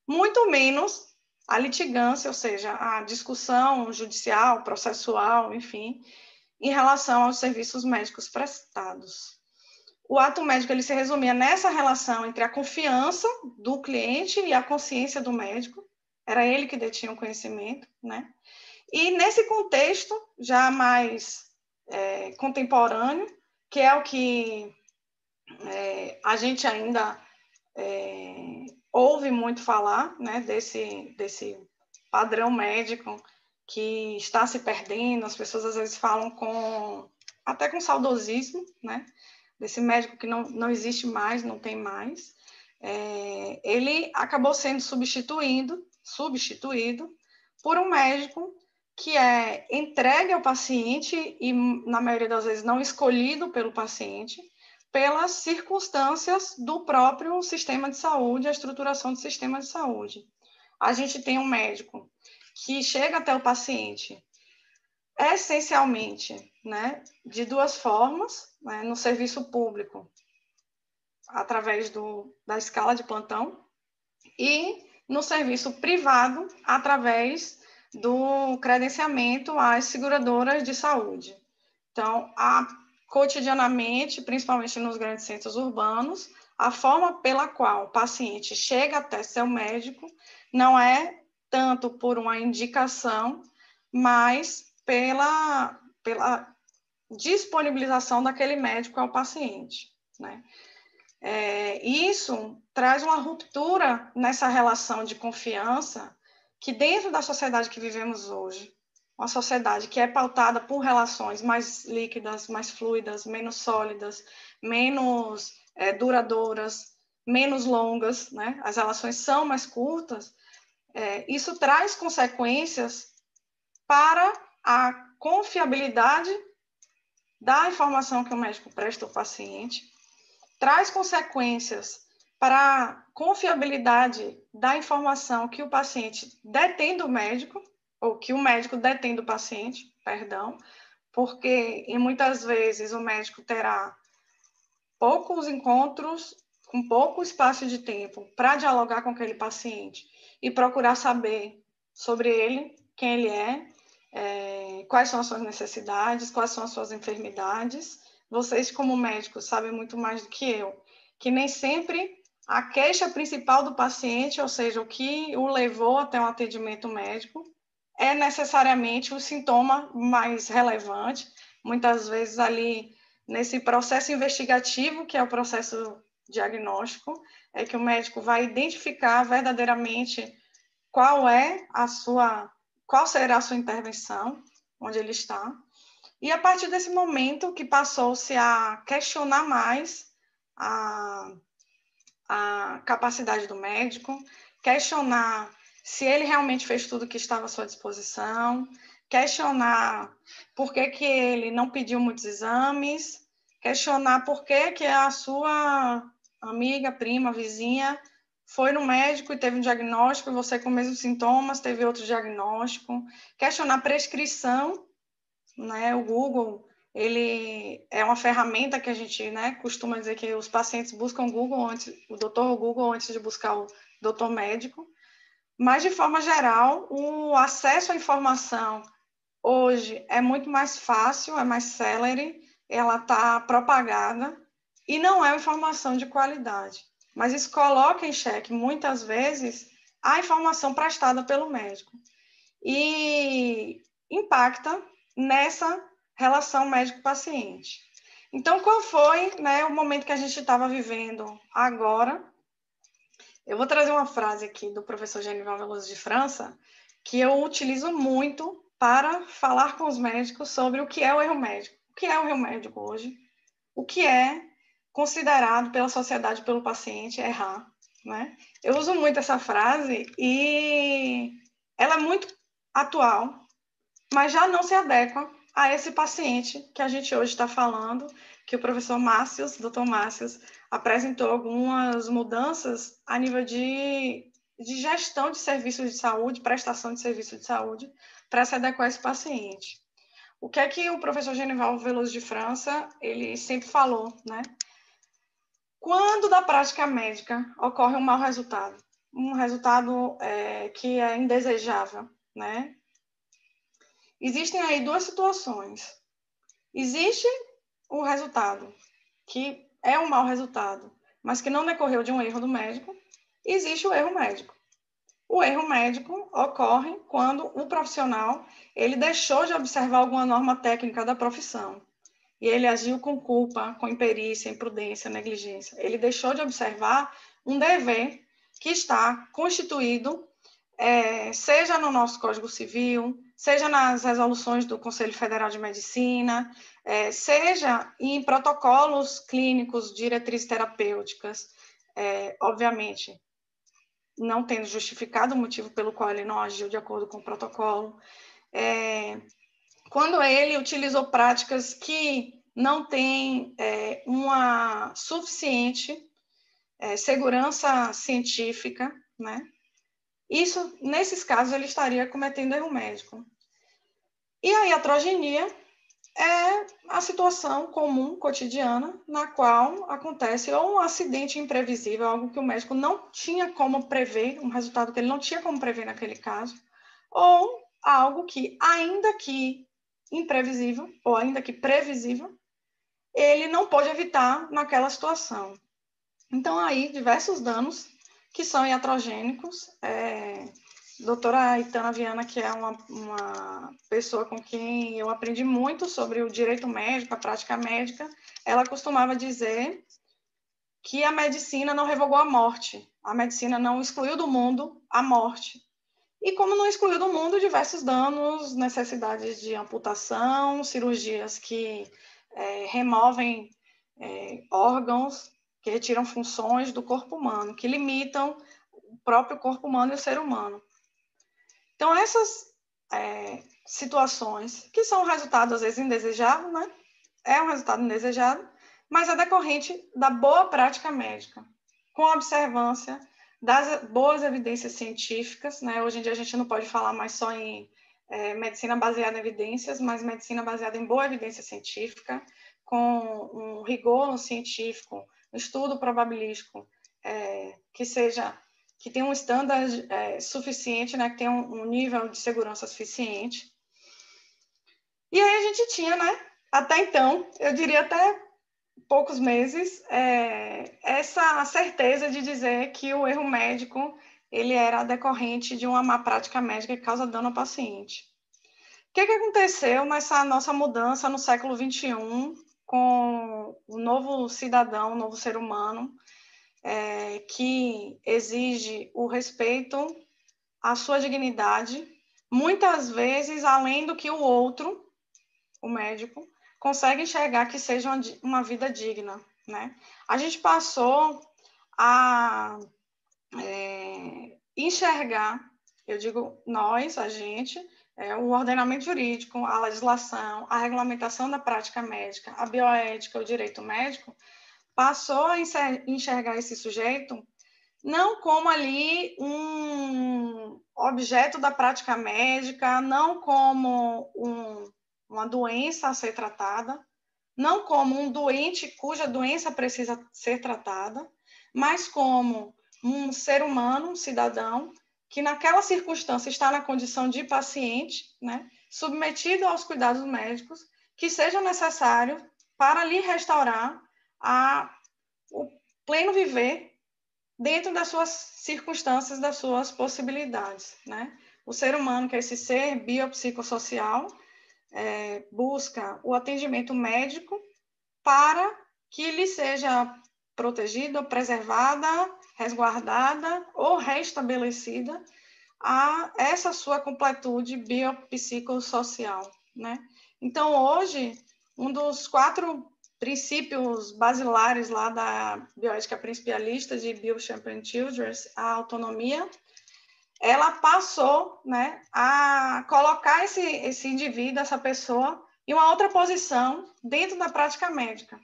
[SPEAKER 3] muito menos a litigância, ou seja, a discussão judicial, processual, enfim, em relação aos serviços médicos prestados. O ato médico ele se resumia nessa relação entre a confiança do cliente e a consciência do médico, era ele que detinha o conhecimento, né? E nesse contexto, já mais é, contemporâneo, que é o que é, a gente ainda é, ouve muito falar, né, desse, desse padrão médico que está se perdendo, as pessoas às vezes falam com até com saudosismo, né? Desse médico que não, não existe mais, não tem mais. É, ele acabou sendo substituído, substituído por um médico que é entregue ao paciente e, na maioria das vezes, não escolhido pelo paciente, pelas circunstâncias do próprio sistema de saúde, a estruturação do sistema de saúde. A gente tem um médico que chega até o paciente essencialmente, né, de duas formas, né, no serviço público, através do, da escala de plantão, e no serviço privado, através do credenciamento às seguradoras de saúde. Então, a, cotidianamente, principalmente nos grandes centros urbanos, a forma pela qual o paciente chega até seu médico não é tanto por uma indicação, mas pela, pela disponibilização daquele médico ao paciente. Né? É, isso traz uma ruptura nessa relação de confiança que dentro da sociedade que vivemos hoje, uma sociedade que é pautada por relações mais líquidas, mais fluidas, menos sólidas, menos é, duradouras, menos longas, né? as relações são mais curtas, é, isso traz consequências para a confiabilidade da informação que o médico presta ao paciente, traz consequências para a confiabilidade da informação que o paciente detém do médico, ou que o médico detém do paciente, perdão, porque e muitas vezes o médico terá poucos encontros, com pouco espaço de tempo para dialogar com aquele paciente e procurar saber sobre ele, quem ele é, é, quais são as suas necessidades, quais são as suas enfermidades. Vocês, como médicos, sabem muito mais do que eu, que nem sempre a queixa principal do paciente, ou seja, o que o levou até um atendimento médico, é necessariamente o sintoma mais relevante. Muitas vezes, ali nesse processo investigativo, que é o processo diagnóstico, é que o médico vai identificar verdadeiramente qual é a sua, qual será a sua intervenção, onde ele está. E a partir desse momento que passou-se a questionar mais a a capacidade do médico, questionar se ele realmente fez tudo que estava à sua disposição, questionar por que, que ele não pediu muitos exames, questionar por que, que a sua amiga, prima, vizinha foi no médico e teve um diagnóstico, e você com os mesmos sintomas teve outro diagnóstico, questionar prescrição, né? O Google ele é uma ferramenta que a gente né, costuma dizer que os pacientes buscam Google antes, o doutor Google antes de buscar o doutor médico, mas de forma geral o acesso à informação hoje é muito mais fácil, é mais celere, ela está propagada e não é informação de qualidade. Mas isso coloca em xeque muitas vezes a informação prestada pelo médico e impacta nessa relação médico-paciente. Então, qual foi né, o momento que a gente estava vivendo agora? Eu vou trazer uma frase aqui do professor Genival Veloso de França, que eu utilizo muito para falar com os médicos sobre o que é o erro médico. O que é o erro médico hoje? O que é considerado pela sociedade, pelo paciente, errar? Né? Eu uso muito essa frase e ela é muito atual, mas já não se adequa a esse paciente que a gente hoje está falando, que o professor Márcios, doutor Márcios, apresentou algumas mudanças a nível de, de gestão de serviços de saúde, prestação de serviço de saúde, para se adequar a esse paciente. O que é que o professor Genival Veloso de França, ele sempre falou, né? Quando da prática médica ocorre um mau resultado, um resultado é, que é indesejável, né? Existem aí duas situações. Existe o resultado, que é um mau resultado, mas que não decorreu de um erro do médico. Existe o erro médico. O erro médico ocorre quando o profissional ele deixou de observar alguma norma técnica da profissão e ele agiu com culpa, com imperícia, imprudência, negligência. Ele deixou de observar um dever que está constituído, é, seja no nosso Código Civil, seja nas resoluções do Conselho Federal de Medicina, é, seja em protocolos clínicos, diretrizes terapêuticas, é, obviamente, não tendo justificado o motivo pelo qual ele não agiu de acordo com o protocolo. É, quando ele utilizou práticas que não têm é, uma suficiente é, segurança científica, né? Isso, nesses casos, ele estaria cometendo erro médico. E a iatrogenia é a situação comum, cotidiana, na qual acontece ou um acidente imprevisível, algo que o médico não tinha como prever, um resultado que ele não tinha como prever naquele caso, ou algo que, ainda que imprevisível, ou ainda que previsível, ele não pode evitar naquela situação. Então, aí, diversos danos que são iatrogênicos. É, doutora Itana Viana, que é uma, uma pessoa com quem eu aprendi muito sobre o direito médico, a prática médica, ela costumava dizer que a medicina não revogou a morte, a medicina não excluiu do mundo a morte. E como não excluiu do mundo diversos danos, necessidades de amputação, cirurgias que é, removem é, órgãos, que retiram funções do corpo humano, que limitam o próprio corpo humano e o ser humano. Então, essas é, situações, que são um resultado, às vezes, indesejado, né? É um resultado indesejado, mas é decorrente da boa prática médica, com observância das boas evidências científicas, né? Hoje em dia a gente não pode falar mais só em é, medicina baseada em evidências, mas medicina baseada em boa evidência científica, com um rigor científico, estudo probabilístico é, que seja que tenha um estándar é, suficiente, né, que tenha um, um, nível de segurança suficiente. E aí a gente tinha, né, até então, eu diria até poucos meses, é, essa certeza de dizer que o erro médico ele era decorrente de uma má prática médica que causa dano ao paciente. O que, que aconteceu nessa nossa mudança no século 21 com o novo cidadão, o novo ser humano, é, que exige o respeito à sua dignidade, muitas vezes além do que o outro, o médico, consegue enxergar que seja uma, uma vida digna. Né? A gente passou a é, enxergar, eu digo nós, a gente, é, o ordenamento jurídico, a legislação, a regulamentação da prática médica, a bioética, o direito médico, passou a enxergar esse sujeito não como ali um objeto da prática médica, não como um, uma doença a ser tratada, não como um doente cuja doença precisa ser tratada, mas como um ser humano, um cidadão que naquela circunstância está na condição de paciente, né, submetido aos cuidados médicos que seja necessário para lhe restaurar a, o pleno viver dentro das suas circunstâncias, das suas possibilidades, né? O ser humano, que é esse ser biopsicossocial, é, busca o atendimento médico para que lhe seja protegida, preservada, resguardada ou restabelecida a essa sua completude biopsicossocial, né? Então, hoje, um dos quatro princípios basilares lá da bioética principalista de Bill Champion Childress, a autonomia, ela passou né, a colocar esse, esse indivíduo, essa pessoa, em uma outra posição dentro da prática médica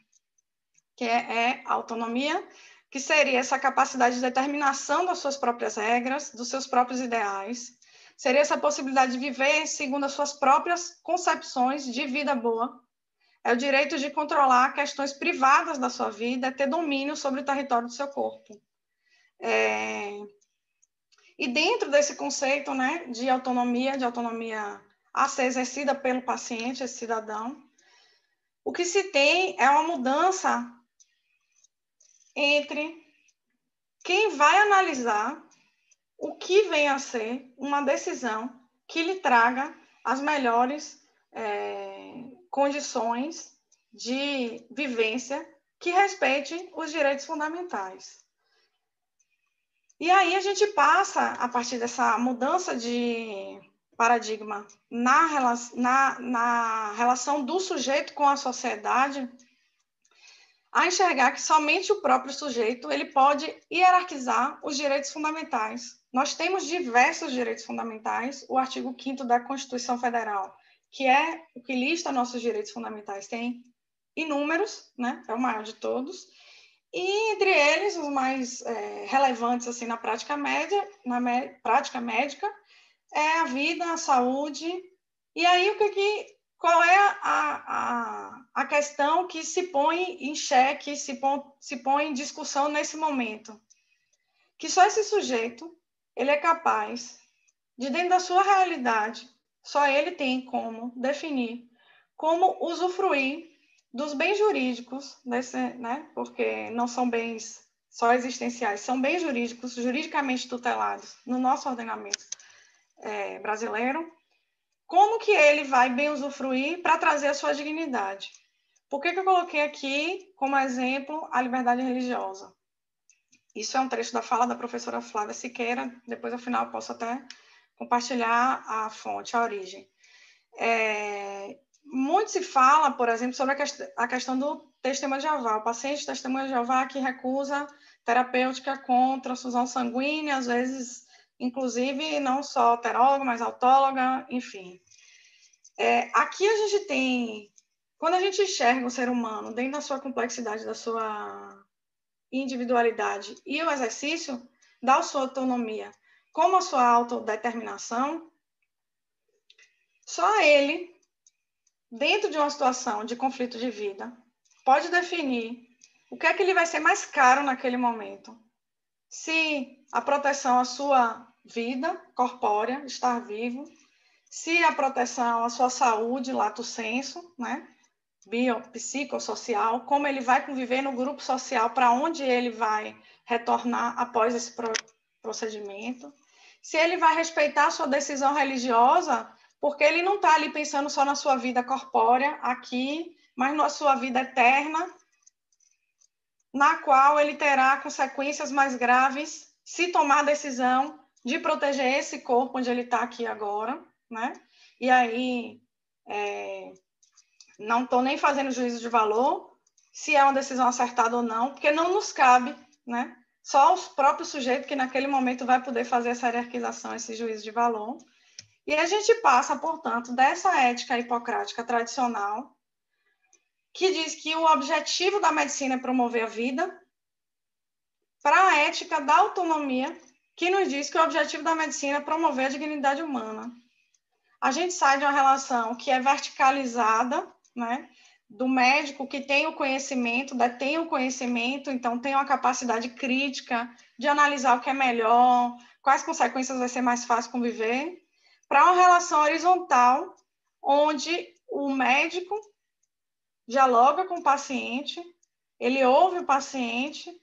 [SPEAKER 3] que é, é autonomia, que seria essa capacidade de determinação das suas próprias regras, dos seus próprios ideais, seria essa possibilidade de viver segundo as suas próprias concepções de vida boa, é o direito de controlar questões privadas da sua vida, é ter domínio sobre o território do seu corpo. É... E dentro desse conceito né, de autonomia, de autonomia a ser exercida pelo paciente, esse cidadão, o que se tem é uma mudança
[SPEAKER 1] entre
[SPEAKER 3] quem vai analisar o que vem a ser uma decisão que lhe traga as melhores
[SPEAKER 1] é,
[SPEAKER 3] condições de vivência que respeite os direitos fundamentais. E aí a gente passa, a partir dessa mudança de paradigma na, na, na relação do sujeito com a sociedade, a enxergar que somente o próprio sujeito ele pode hierarquizar os direitos fundamentais. Nós temos diversos direitos fundamentais, o artigo 5 da Constituição Federal, que é o que lista nossos direitos fundamentais, tem inúmeros, né? é o maior de todos, e entre eles, os mais é, relevantes assim na prática média, na prática médica, é a vida, a saúde, e aí o que, que qual é a, a, a, questão que se põe em xeque, se, põe, se põe em discussão nesse momento? Que só esse sujeito, ele é capaz, de dentro da sua realidade, só ele tem como definir como usufruir dos bens jurídicos, desse, né? porque não são bens só existenciais, são bens jurídicos, juridicamente tutelados no nosso ordenamento é, brasileiro, como que ele vai bem usufruir para trazer a sua dignidade? Por que, que eu coloquei aqui como exemplo a liberdade religiosa? Isso é um trecho da fala da professora Flávia Siqueira, depois ao final posso até compartilhar a fonte, a origem. É, muito se fala, por exemplo, sobre a, quest a questão do testemunho de Jeová, o paciente testemunho de Jeová que recusa terapêutica com transfusão sanguínea, às vezes inclusive não só teróloga, mas autóloga, enfim. É, aqui a gente tem, quando a gente enxerga o ser humano dentro da sua complexidade, da sua individualidade e o exercício da sua autonomia, como a sua autodeterminação, só ele, dentro de uma situação de conflito de vida, pode definir o que é que ele vai ser mais caro naquele momento. Se a proteção à sua vida corpórea, estar vivo, se a proteção à sua saúde, lato senso, né? Bio, psicossocial, como ele vai conviver no grupo social, para onde ele vai retornar após esse procedimento, se ele vai respeitar a sua decisão religiosa, porque ele não está ali pensando só na sua vida corpórea aqui, mas na sua vida eterna, na qual ele terá consequências mais graves se tomar decisão de proteger esse corpo onde ele está aqui agora, né? E aí, é, não estou nem fazendo juízo de valor se é uma decisão acertada ou não, porque não nos cabe, né? Só o próprio sujeito que naquele momento vai poder fazer essa hierarquização, esse juízo de valor. E a gente passa, portanto, dessa ética hipocrática tradicional, que diz que o objetivo da medicina é promover a vida, para a ética da autonomia, que nos diz que o objetivo da medicina é promover a dignidade humana. A gente sai de uma relação que é verticalizada, né, do médico que tem o conhecimento, detém né, o conhecimento, então tem uma capacidade crítica de analisar o que é melhor, quais consequências vai ser mais fácil conviver, para uma relação horizontal, onde o médico dialoga com o paciente, ele ouve o paciente,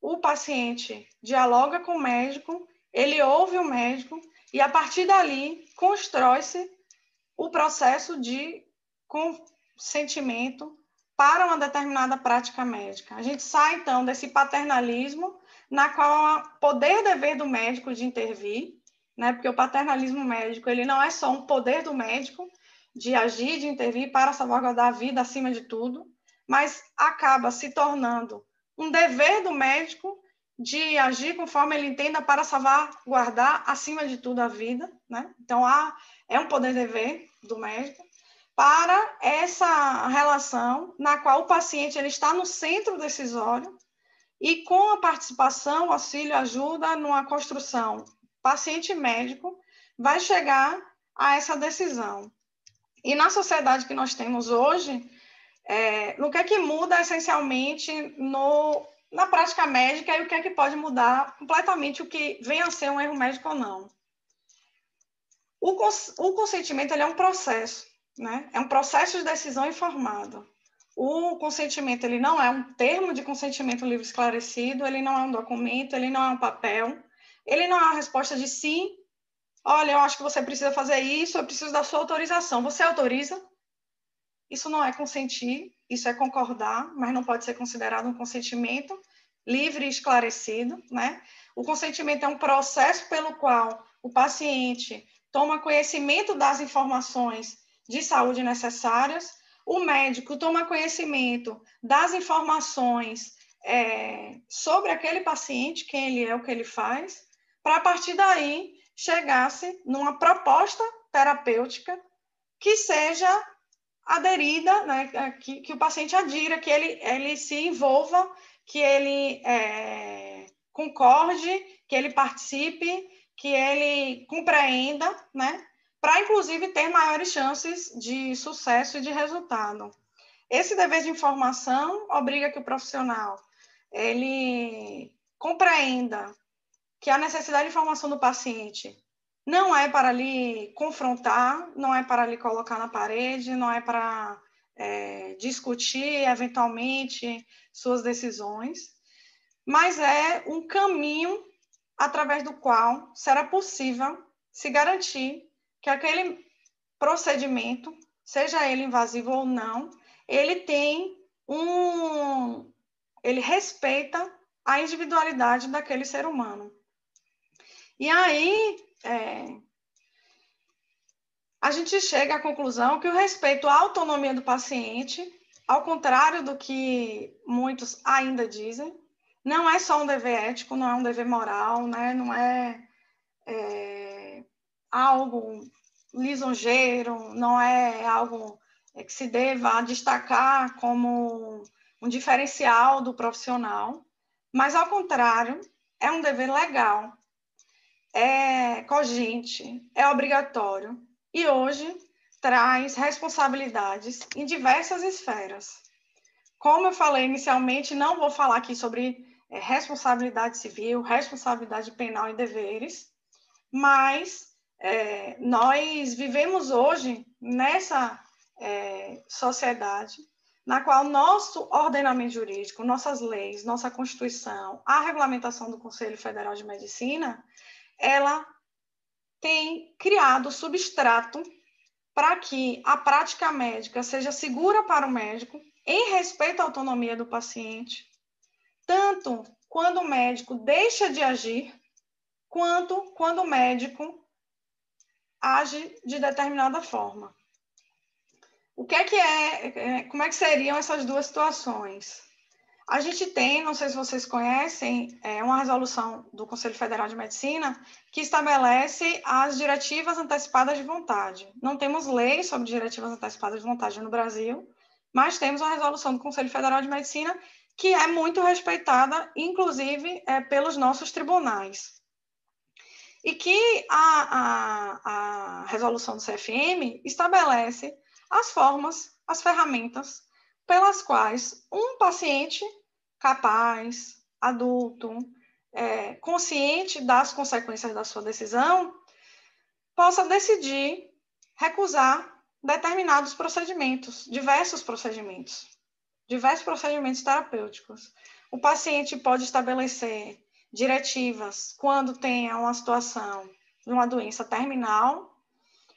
[SPEAKER 3] o paciente dialoga com o médico, ele ouve o médico e a partir dali constrói-se o processo de consentimento para uma determinada prática médica. A gente sai então desse paternalismo na qual o poder dever do médico de intervir, né? Porque o paternalismo médico, ele não é só um poder do médico de agir, de intervir para salvaguardar a vida acima de tudo, mas acaba se tornando um dever do médico de agir conforme ele entenda para salvaguardar, acima de tudo, a vida. Né? Então, há, é um poder-dever do médico para essa relação na qual o paciente ele está no centro decisório e com a participação, o auxílio, ajuda numa construção. Paciente médico vai chegar a essa decisão. E na sociedade que nós temos hoje, é, no que é que muda essencialmente no, na prática médica e o que é que pode mudar completamente o que venha a ser um erro médico ou não. O, cons, o consentimento ele é um processo, né? é um processo de decisão informado. O consentimento ele não é um termo de consentimento livre esclarecido, ele não é um documento, ele não é um papel, ele não é uma resposta de sim. Olha, eu acho que você precisa fazer isso, eu preciso da sua autorização. Você autoriza? Isso não é consentir, isso é concordar, mas não pode ser considerado um consentimento livre e esclarecido, né? O consentimento é um processo pelo qual o paciente toma conhecimento das informações de saúde necessárias, o médico toma conhecimento das informações é, sobre aquele paciente, quem ele é, o que ele faz, para a partir daí chegasse numa proposta terapêutica que seja aderida, né, é, que, que o paciente adira, que ele, ele se envolva, que ele é, concorde, que ele participe, que ele compreenda, né, para inclusive ter maiores chances de sucesso e de resultado. Esse dever de informação obriga que o profissional ele compreenda que a necessidade de informação do paciente não é para lhe confrontar, não é para lhe colocar na parede, não é para é, discutir eventualmente suas decisões, mas é um caminho através do qual será possível se garantir que aquele procedimento, seja ele invasivo ou não, ele tem um. ele respeita a individualidade daquele ser humano. E aí é... A gente chega à conclusão que o respeito à autonomia do paciente, ao contrário do que muitos ainda dizem, não é só um dever ético, não é um dever moral, né? não é, é algo lisonjeiro, não é algo que se deva destacar como um diferencial do profissional, mas ao contrário, é um dever legal, é cogente, é obrigatório e hoje traz responsabilidades em diversas esferas. Como eu falei inicialmente, não vou falar aqui sobre é, responsabilidade civil, responsabilidade penal e deveres, mas é, nós vivemos hoje nessa é, sociedade na qual nosso ordenamento jurídico, nossas leis, nossa Constituição, a regulamentação do Conselho Federal de Medicina ela tem criado substrato para que a prática médica seja segura para o médico, em respeito à autonomia do paciente, tanto quando o médico deixa de agir, quanto quando o médico age de determinada forma. O que é que é, é como é que seriam essas duas situações? A gente tem, não sei se vocês conhecem, é uma resolução do Conselho Federal de Medicina que estabelece as diretivas antecipadas de vontade. Não temos lei sobre diretivas antecipadas de vontade no Brasil, mas temos uma resolução do Conselho Federal de Medicina que é muito respeitada, inclusive é, pelos nossos tribunais. E que a, a, a resolução do CFM estabelece as formas, as ferramentas pelas quais um paciente capaz, adulto, é, consciente das consequências da sua decisão, possa decidir recusar determinados procedimentos, diversos procedimentos, diversos procedimentos terapêuticos. O paciente pode estabelecer diretivas quando tenha uma situação de uma doença terminal,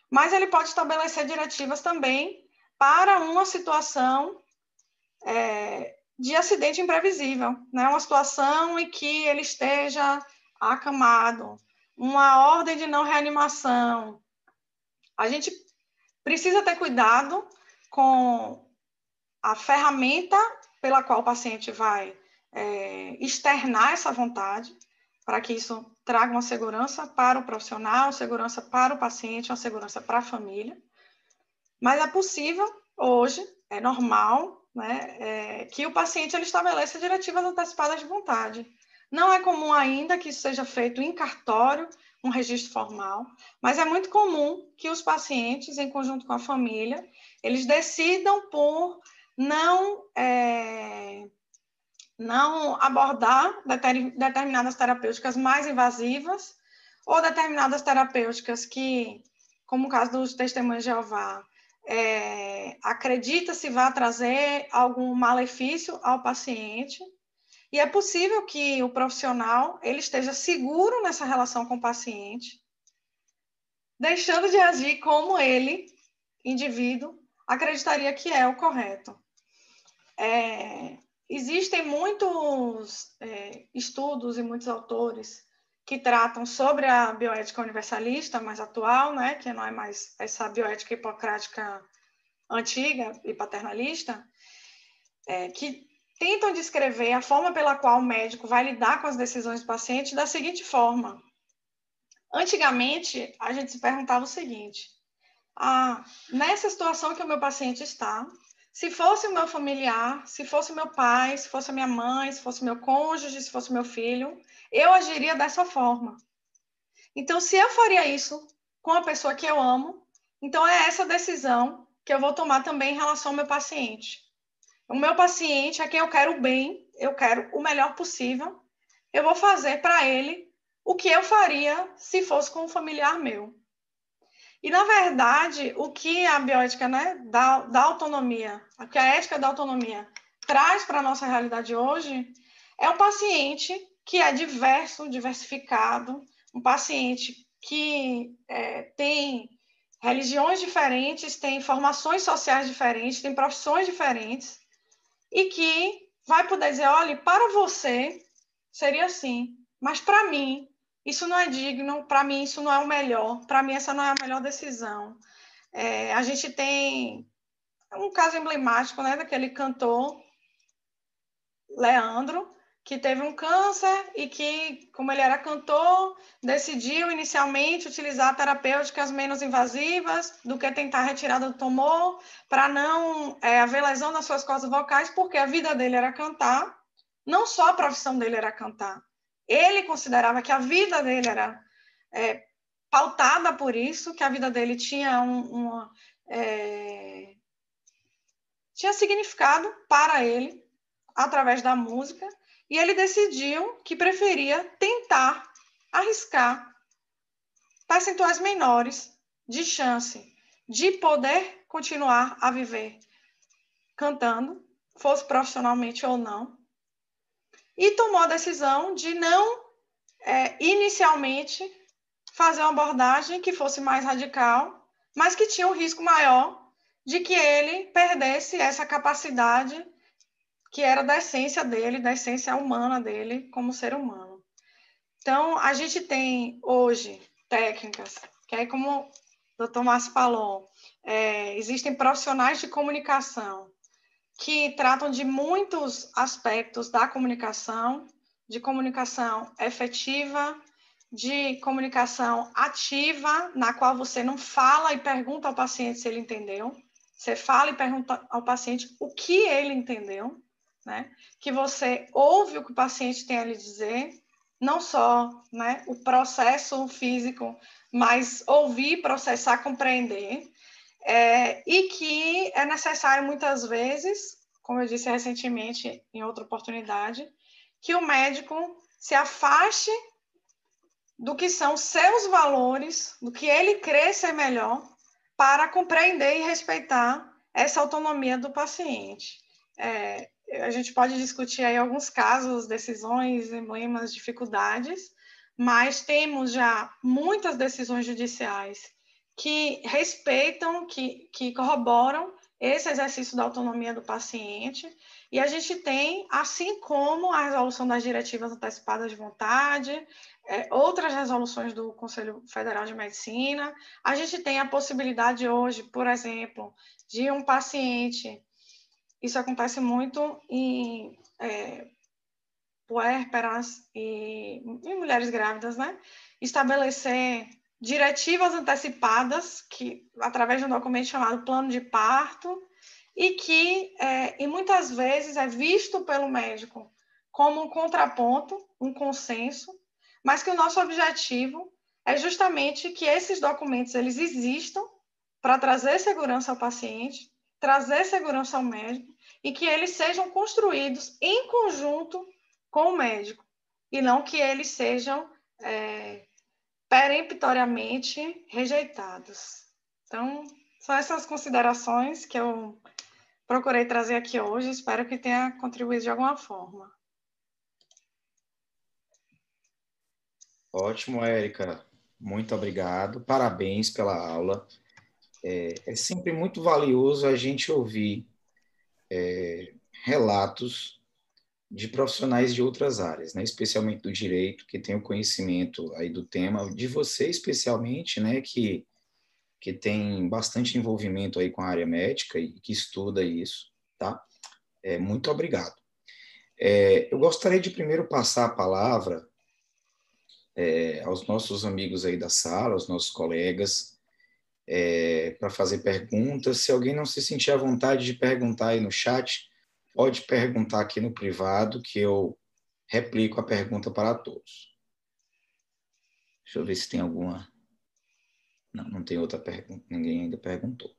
[SPEAKER 3] mas ele pode estabelecer diretivas também para uma situação é, de acidente imprevisível, né? Uma situação em que ele esteja acamado, uma ordem de não reanimação. A gente precisa ter cuidado com a ferramenta pela qual o paciente vai é, externar essa vontade, para que isso traga uma segurança para o profissional, segurança para o paciente, uma segurança para a família. Mas é possível hoje, é normal né, é, que o paciente ele estabelece diretivas antecipadas de vontade. Não é comum ainda que isso seja feito em cartório, um registro formal, mas é muito comum que os pacientes, em conjunto com a família, eles decidam por não é, não abordar determinadas terapêuticas mais invasivas ou determinadas terapêuticas que, como o caso dos testemunhos de Jeová, é, acredita se vai trazer algum malefício ao paciente. E é possível que o profissional ele esteja seguro nessa relação com o paciente, deixando de agir como ele, indivíduo, acreditaria que é o correto. É, existem muitos é, estudos e muitos autores que tratam sobre a bioética universalista mais atual, né, que não é mais essa bioética hipocrática antiga e paternalista, é, que tentam descrever a forma pela qual o médico vai lidar com as decisões do paciente da seguinte forma. Antigamente, a gente se perguntava o seguinte: ah, nessa situação que o meu paciente está, se fosse o meu familiar, se fosse o meu pai, se fosse a minha mãe, se fosse meu cônjuge, se fosse meu filho, eu agiria dessa forma. Então, se eu faria isso com a pessoa que eu amo, então é essa decisão que eu vou tomar também em relação ao meu paciente. O meu paciente é quem eu quero bem, eu quero o melhor possível. Eu vou fazer para ele o que eu faria se fosse com um familiar meu. E, na verdade, o que a biótica né, da, da autonomia, o que a ética da autonomia traz para a nossa realidade hoje, é o paciente que é diverso, diversificado, um paciente que é, tem religiões diferentes, tem formações sociais diferentes, tem profissões diferentes, e que vai poder dizer: olha, para você seria assim, mas para mim isso não é digno, para mim isso não é o melhor, para mim essa não é a melhor decisão. É, a gente tem um caso emblemático né, daquele cantor Leandro, que teve um câncer e que, como ele era cantor, decidiu inicialmente utilizar terapêuticas menos invasivas do que tentar a retirada do tumor, para não é, haver lesão nas suas cordas vocais, porque a vida dele era cantar, não só a profissão dele era cantar. Ele considerava que a vida dele era é, pautada por isso, que a vida dele tinha um, uma. É, tinha significado para ele através da música e ele decidiu que preferia tentar arriscar percentuais menores de chance de poder continuar a viver cantando, fosse profissionalmente ou não, e tomou a decisão de não é, inicialmente fazer uma abordagem que fosse mais radical, mas que tinha um risco maior de que ele perdesse essa capacidade que era da essência dele, da essência humana dele como ser humano. Então, a gente tem hoje técnicas, que é como o Dr. Márcio falou, é, existem profissionais de comunicação que tratam de muitos aspectos da comunicação, de comunicação efetiva, de comunicação ativa, na qual você não fala e pergunta ao paciente se ele entendeu. Você fala e pergunta ao paciente o que ele entendeu né? Que você ouve o que o paciente tem a lhe dizer, não só né, o processo físico, mas ouvir, processar, compreender, é, e que é necessário muitas vezes, como eu disse recentemente em outra oportunidade, que o médico se afaste do que são seus valores, do que ele crê ser melhor, para compreender e respeitar essa autonomia do paciente. É, a gente pode discutir aí alguns casos, decisões, emblemas, dificuldades, mas temos já muitas decisões judiciais que respeitam, que, que corroboram esse exercício da autonomia do paciente, e a gente tem, assim como a resolução das diretivas antecipadas de vontade, é, outras resoluções do Conselho Federal de Medicina, a gente tem a possibilidade hoje, por exemplo, de um paciente isso acontece muito em é, puérperas e em mulheres grávidas, né? Estabelecer diretivas antecipadas, que através de um documento chamado plano de parto, e que, é, e muitas vezes, é visto pelo médico como um contraponto, um consenso, mas que o nosso objetivo é justamente que esses documentos eles existam para trazer segurança ao paciente, trazer segurança ao médico e que eles sejam construídos em conjunto com o médico, e não que eles sejam é, peremptoriamente rejeitados. Então, são essas considerações que eu procurei trazer aqui hoje, espero que tenha contribuído de alguma forma.
[SPEAKER 2] Ótimo, Érica. Muito obrigado. Parabéns pela aula. É, é sempre muito valioso a gente ouvir é, relatos de profissionais de outras áreas, né? especialmente do direito, que tem o conhecimento aí do tema, de você especialmente, né, que, que tem bastante envolvimento aí com a área médica e que estuda isso, tá? É, muito obrigado. É, eu gostaria de primeiro passar a palavra é, aos nossos amigos aí da sala, aos nossos colegas, é, para fazer perguntas. Se alguém não se sentir à vontade de perguntar aí no chat, pode perguntar aqui no privado, que eu replico a pergunta para todos. Deixa eu ver se tem alguma. Não, não tem outra pergunta, ninguém ainda perguntou.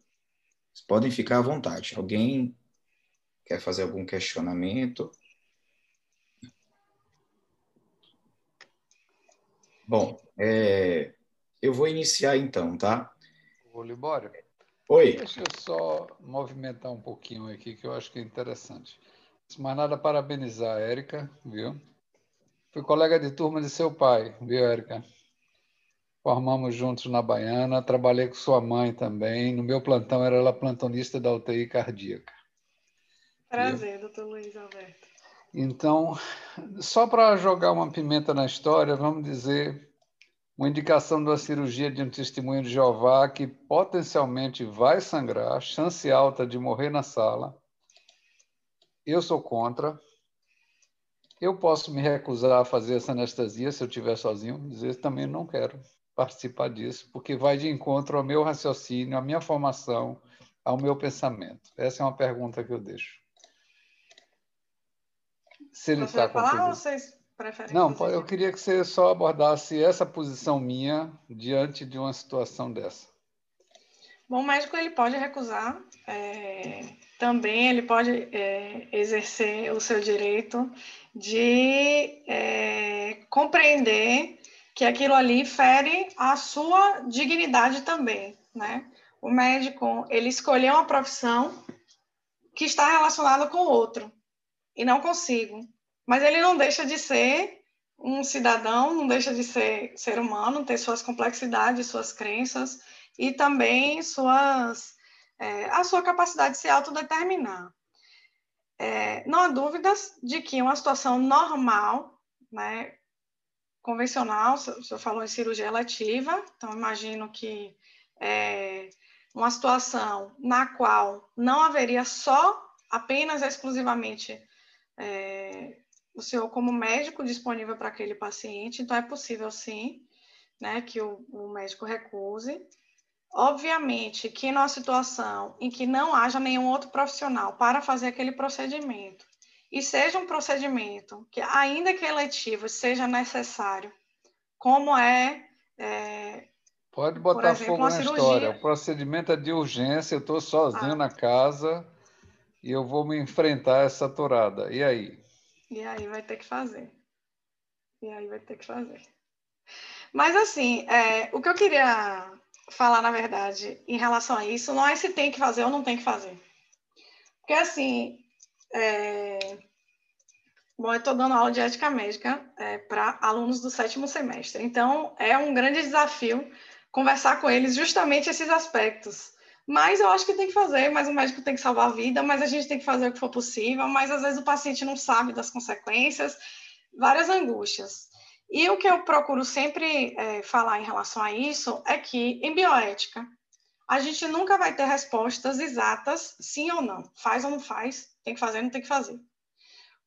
[SPEAKER 2] Vocês podem ficar à vontade. Alguém quer fazer algum questionamento? Bom, é... eu vou iniciar
[SPEAKER 4] então, tá? Libório. Oi. Deixa eu só movimentar um pouquinho aqui, que eu acho que é interessante. Antes mais nada, parabenizar a Érica, viu? Fui colega de turma de seu pai, viu, Érica? Formamos juntos na Baiana, trabalhei com sua mãe também. No meu plantão, era ela plantonista da UTI cardíaca. Prazer,
[SPEAKER 3] viu? doutor Luiz Alberto.
[SPEAKER 4] Então, só para jogar uma pimenta na história, vamos dizer uma indicação de uma cirurgia de um testemunho de Jeová que potencialmente vai sangrar, chance alta de morrer na sala. Eu sou contra. Eu posso me recusar a fazer essa anestesia se eu estiver sozinho, vezes também não quero participar disso, porque vai de encontro ao meu raciocínio, à minha formação, ao meu pensamento. Essa é uma pergunta que eu deixo. Se ele está ou Vocês... Não, eu então. queria que você só abordasse essa posição minha diante de uma situação dessa.
[SPEAKER 3] Bom, o médico ele pode recusar, é, também ele pode é, exercer o seu direito de é, compreender que aquilo ali fere a sua dignidade também, né? O médico ele escolheu uma profissão que está relacionada com o outro e não consigo mas ele não deixa de ser um cidadão, não deixa de ser ser humano, ter suas complexidades, suas crenças e também suas, é, a sua capacidade de se autodeterminar. É, não há dúvidas de que uma situação normal, né, convencional, o senhor falou em cirurgia eletiva, então imagino que é, uma situação na qual não haveria só, apenas exclusivamente é, o senhor como médico disponível para aquele paciente, então é possível sim, né, que o, o médico recuse. Obviamente que numa situação em que não haja nenhum outro profissional para fazer aquele procedimento, e seja um procedimento que, ainda que eletivo, seja necessário, como é. é
[SPEAKER 4] Pode botar exemplo, fogo na cirurgia. história. O procedimento é de urgência, eu estou sozinho ah. na casa e eu vou me enfrentar essa torada. E aí?
[SPEAKER 3] E aí vai ter que fazer. E aí vai ter que fazer. Mas, assim, é, o que eu queria falar, na verdade, em relação a isso, não é se tem que fazer ou não tem que fazer. Porque, assim, é... Bom, eu estou dando aula de ética médica é, para alunos do sétimo semestre. Então, é um grande desafio conversar com eles justamente esses aspectos. Mas eu acho que tem que fazer, mas o médico tem que salvar a vida, mas a gente tem que fazer o que for possível, mas às vezes o paciente não sabe das consequências, várias angústias. E o que eu procuro sempre é, falar em relação a isso é que em bioética a gente nunca vai ter respostas exatas, sim ou não, faz ou não faz, tem que fazer ou não tem que fazer.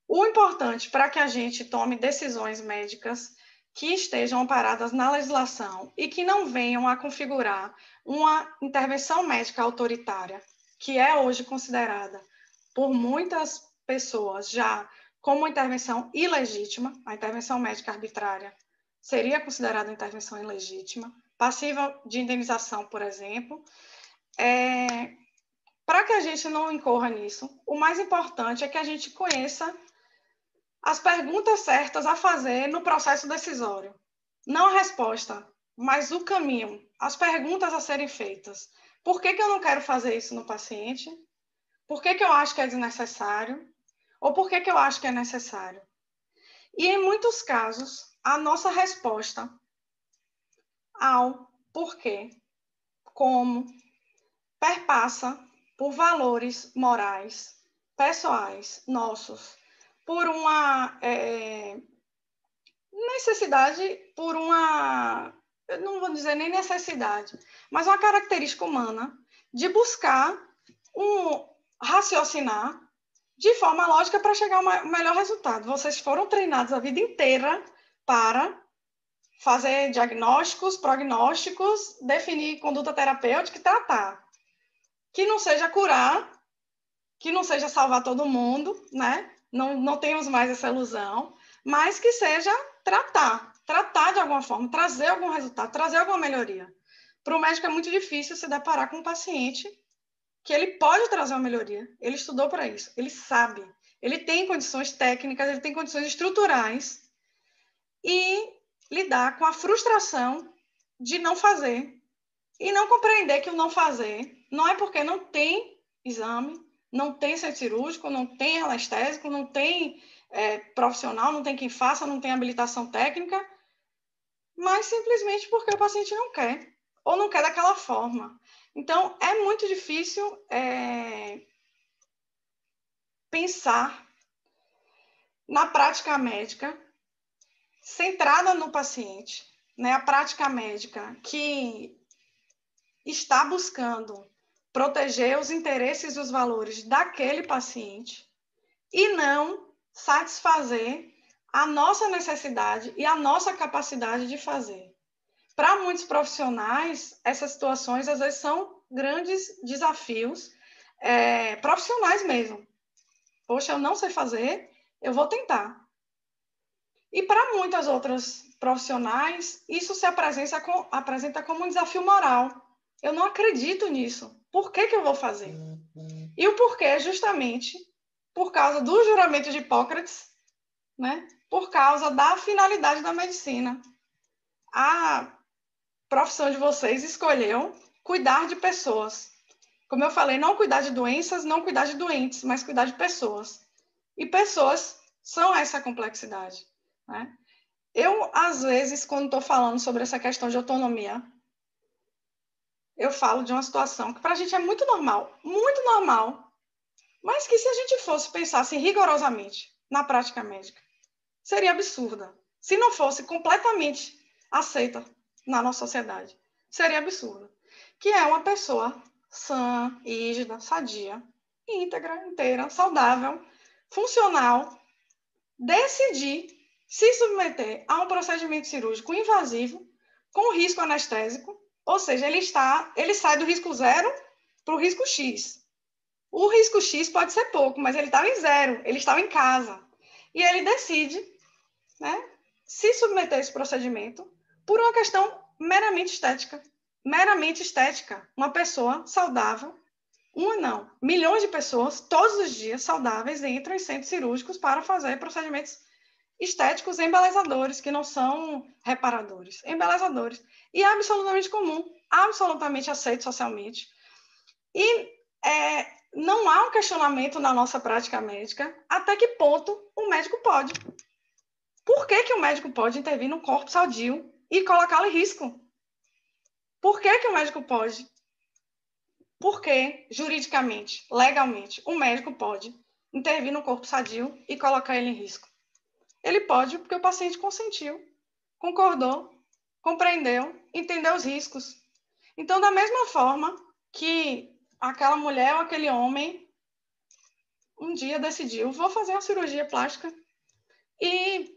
[SPEAKER 3] O importante para que a gente tome decisões médicas que estejam amparadas na legislação e que não venham a configurar uma intervenção médica autoritária, que é hoje considerada por muitas pessoas já como intervenção ilegítima, a intervenção médica arbitrária seria considerada intervenção ilegítima, passiva de indenização, por exemplo. É, Para que a gente não incorra nisso, o mais importante é que a gente conheça as perguntas certas a fazer no processo decisório. Não a resposta, mas o caminho, as perguntas a serem feitas. Por que, que eu não quero fazer isso no paciente? Por que, que eu acho que é desnecessário? Ou por que, que eu acho que é necessário? E em muitos casos, a nossa resposta ao porquê, como, perpassa por valores morais, pessoais, nossos, por uma é, necessidade, por uma, eu não vou dizer nem necessidade, mas uma característica humana de buscar um raciocinar de forma lógica para chegar ao melhor resultado. Vocês foram treinados a vida inteira para fazer diagnósticos, prognósticos, definir conduta terapêutica e tratar. Que não seja curar, que não seja salvar todo mundo, né? não, não temos mais essa ilusão, mas que seja tratar, tratar de alguma forma, trazer algum resultado, trazer alguma melhoria. Para o médico é muito difícil se deparar com um paciente que ele pode trazer uma melhoria, ele estudou para isso, ele sabe, ele tem condições técnicas, ele tem condições estruturais e lidar com a frustração de não fazer e não compreender que o não fazer não é porque não tem exame, não tem ser cirúrgico, não tem anestésico, não tem é, profissional, não tem quem faça, não tem habilitação técnica, mas simplesmente porque o paciente não quer, ou não quer daquela forma. Então, é muito difícil é, pensar na prática médica centrada no paciente, né? A prática médica que está buscando proteger os interesses e os valores daquele paciente e não satisfazer a nossa necessidade e a nossa capacidade de fazer. Para muitos profissionais, essas situações às vezes são grandes desafios é, profissionais mesmo. Poxa, eu não sei fazer, eu vou tentar. E para muitas outras profissionais, isso se apresenta, apresenta como um desafio moral. Eu não acredito nisso por que, que eu vou fazer? Hum, hum. E o porquê é justamente por causa do juramento de Hipócrates, né? por causa da finalidade da medicina. A profissão de vocês escolheu cuidar de pessoas. Como eu falei, não cuidar de doenças, não cuidar de doentes, mas cuidar de pessoas. E pessoas são essa complexidade. Né? Eu, às vezes, quando estou falando sobre essa questão de autonomia, eu falo de uma situação que para a gente é muito normal, muito normal, mas que se a gente fosse pensar assim, rigorosamente na prática médica, seria absurda. Se não fosse completamente aceita na nossa sociedade, seria absurda. Que é uma pessoa sã, rígida, sadia, íntegra, inteira, saudável, funcional, decidir se submeter a um procedimento cirúrgico invasivo, com risco anestésico, ou seja, ele está, ele sai do risco zero para o risco X. O risco X pode ser pouco, mas ele estava tá em zero, ele estava em casa. E ele decide né, se submeter a esse procedimento por uma questão meramente estética. Meramente estética. Uma pessoa saudável, uma não, milhões de pessoas todos os dias saudáveis entram em centros cirúrgicos para fazer procedimentos estéticos embelezadores, que não são reparadores, embelezadores. E é absolutamente comum, absolutamente aceito socialmente. E é, não há um questionamento na nossa prática médica até que ponto o médico pode. Por que, que o médico pode intervir num corpo sadio e colocá-lo em risco? Por que, que o médico pode? Porque, juridicamente, legalmente, o médico pode intervir num corpo sadio e colocar ele em risco. Ele pode porque o paciente consentiu, concordou, compreendeu, entendeu os riscos. Então, da mesma forma que aquela mulher ou aquele homem um dia decidiu, vou fazer uma cirurgia plástica e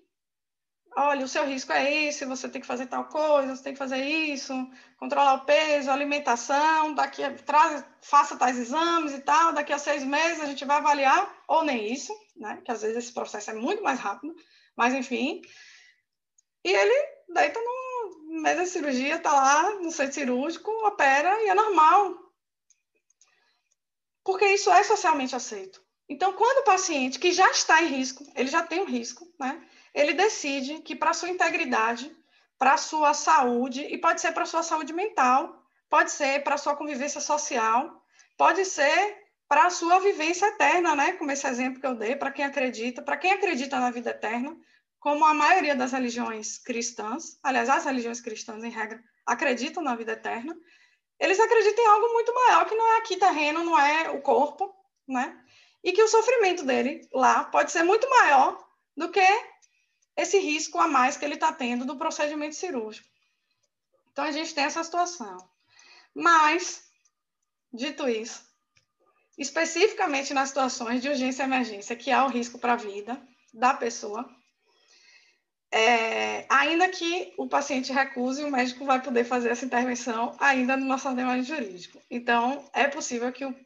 [SPEAKER 3] olha, o seu risco é esse, você tem que fazer tal coisa, você tem que fazer isso, controlar o peso, alimentação, daqui a, traz, faça tais exames e tal, daqui a seis meses a gente vai avaliar, ou nem isso, né? Que às vezes esse processo é muito mais rápido, mas enfim. E ele deita tá no mesa da cirurgia, tá lá no centro cirúrgico, opera e é normal. Porque isso é socialmente aceito. Então, quando o paciente que já está em risco, ele já tem um risco, né? Ele decide que para sua integridade, para sua saúde e pode ser para sua saúde mental, pode ser para sua convivência social, pode ser para a sua vivência eterna, né? Como esse exemplo que eu dei, para quem acredita, para quem acredita na vida eterna, como a maioria das religiões cristãs, aliás, as religiões cristãs, em regra, acreditam na vida eterna, eles acreditam em algo muito maior, que não é aqui terreno, não é o corpo, né? E que o sofrimento dele lá pode ser muito maior do que esse risco a mais que ele está tendo do procedimento cirúrgico. Então, a gente tem essa situação. Mas, dito isso, especificamente nas situações de urgência e emergência, que há é o risco para a vida da pessoa. É, ainda que o paciente recuse, o médico vai poder fazer essa intervenção ainda no nosso ordenamento jurídico. Então, é possível que o,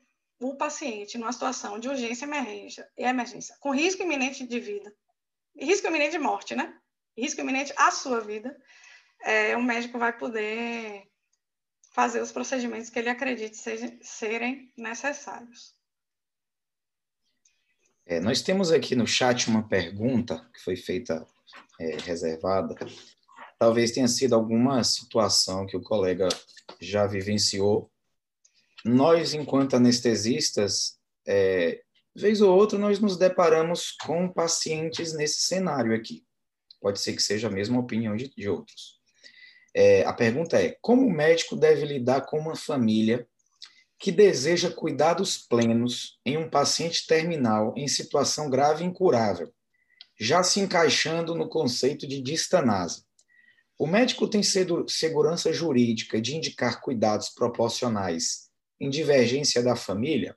[SPEAKER 3] o paciente, numa situação de urgência e emergência, e emergência, com risco iminente de vida, risco iminente de morte, né? Risco iminente à sua vida, é, o médico vai poder fazer os procedimentos que ele acredite sejam, serem necessários.
[SPEAKER 2] É, nós temos aqui no chat uma pergunta que foi feita é, reservada. Talvez tenha sido alguma situação que o colega já vivenciou. Nós, enquanto anestesistas, é, vez ou outra, nós nos deparamos com pacientes nesse cenário aqui. Pode ser que seja a mesma opinião de, de outros. É, a pergunta é: como o médico deve lidar com uma família que deseja cuidados plenos em um paciente terminal em situação grave e incurável, já se encaixando no conceito de distanase? O médico tem segurança jurídica de indicar cuidados proporcionais em divergência da família?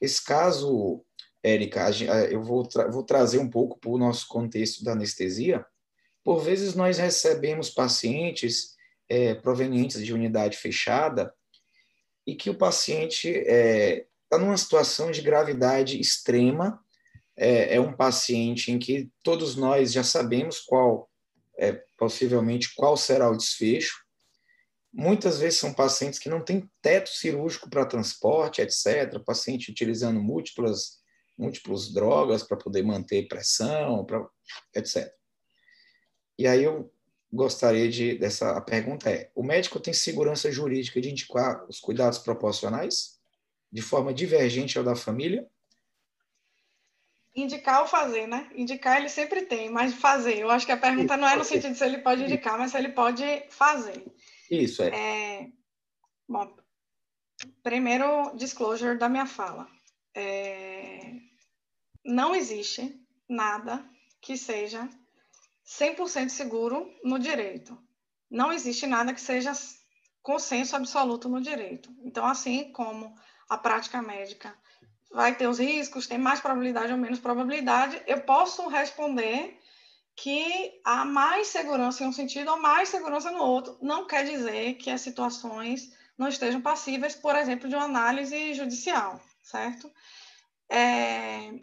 [SPEAKER 2] Esse caso, Érica, eu vou, tra vou trazer um pouco para o nosso contexto da anestesia por vezes, nós recebemos pacientes é, provenientes de unidade fechada e que o paciente está é, tá numa situação de gravidade extrema. É, é, um paciente em que todos nós já sabemos qual, é, possivelmente, qual será o desfecho. Muitas vezes são pacientes que não têm teto cirúrgico para transporte, etc. Paciente utilizando múltiplas múltiplas drogas para poder manter pressão, pra, etc. E aí eu gostaria de dessa a pergunta é: o médico tem segurança jurídica de indicar os cuidados proporcionais de forma divergente ao da família?
[SPEAKER 3] Indicar ou fazer, né? Indicar ele sempre tem, mas fazer. Eu acho que a pergunta não é no sentido de se ele pode indicar, mas se ele pode fazer. Isso é. é... Bom, primeiro disclosure da minha fala. É... Não existe nada que seja 100% seguro no direito. Não existe nada que seja consenso absoluto no direito. Então, assim como a prática médica vai ter os riscos, tem mais probabilidade ou menos probabilidade, eu posso responder que há mais segurança em um sentido ou mais segurança no outro. Não quer dizer que as situações não estejam passíveis, por exemplo, de uma análise judicial, certo? É,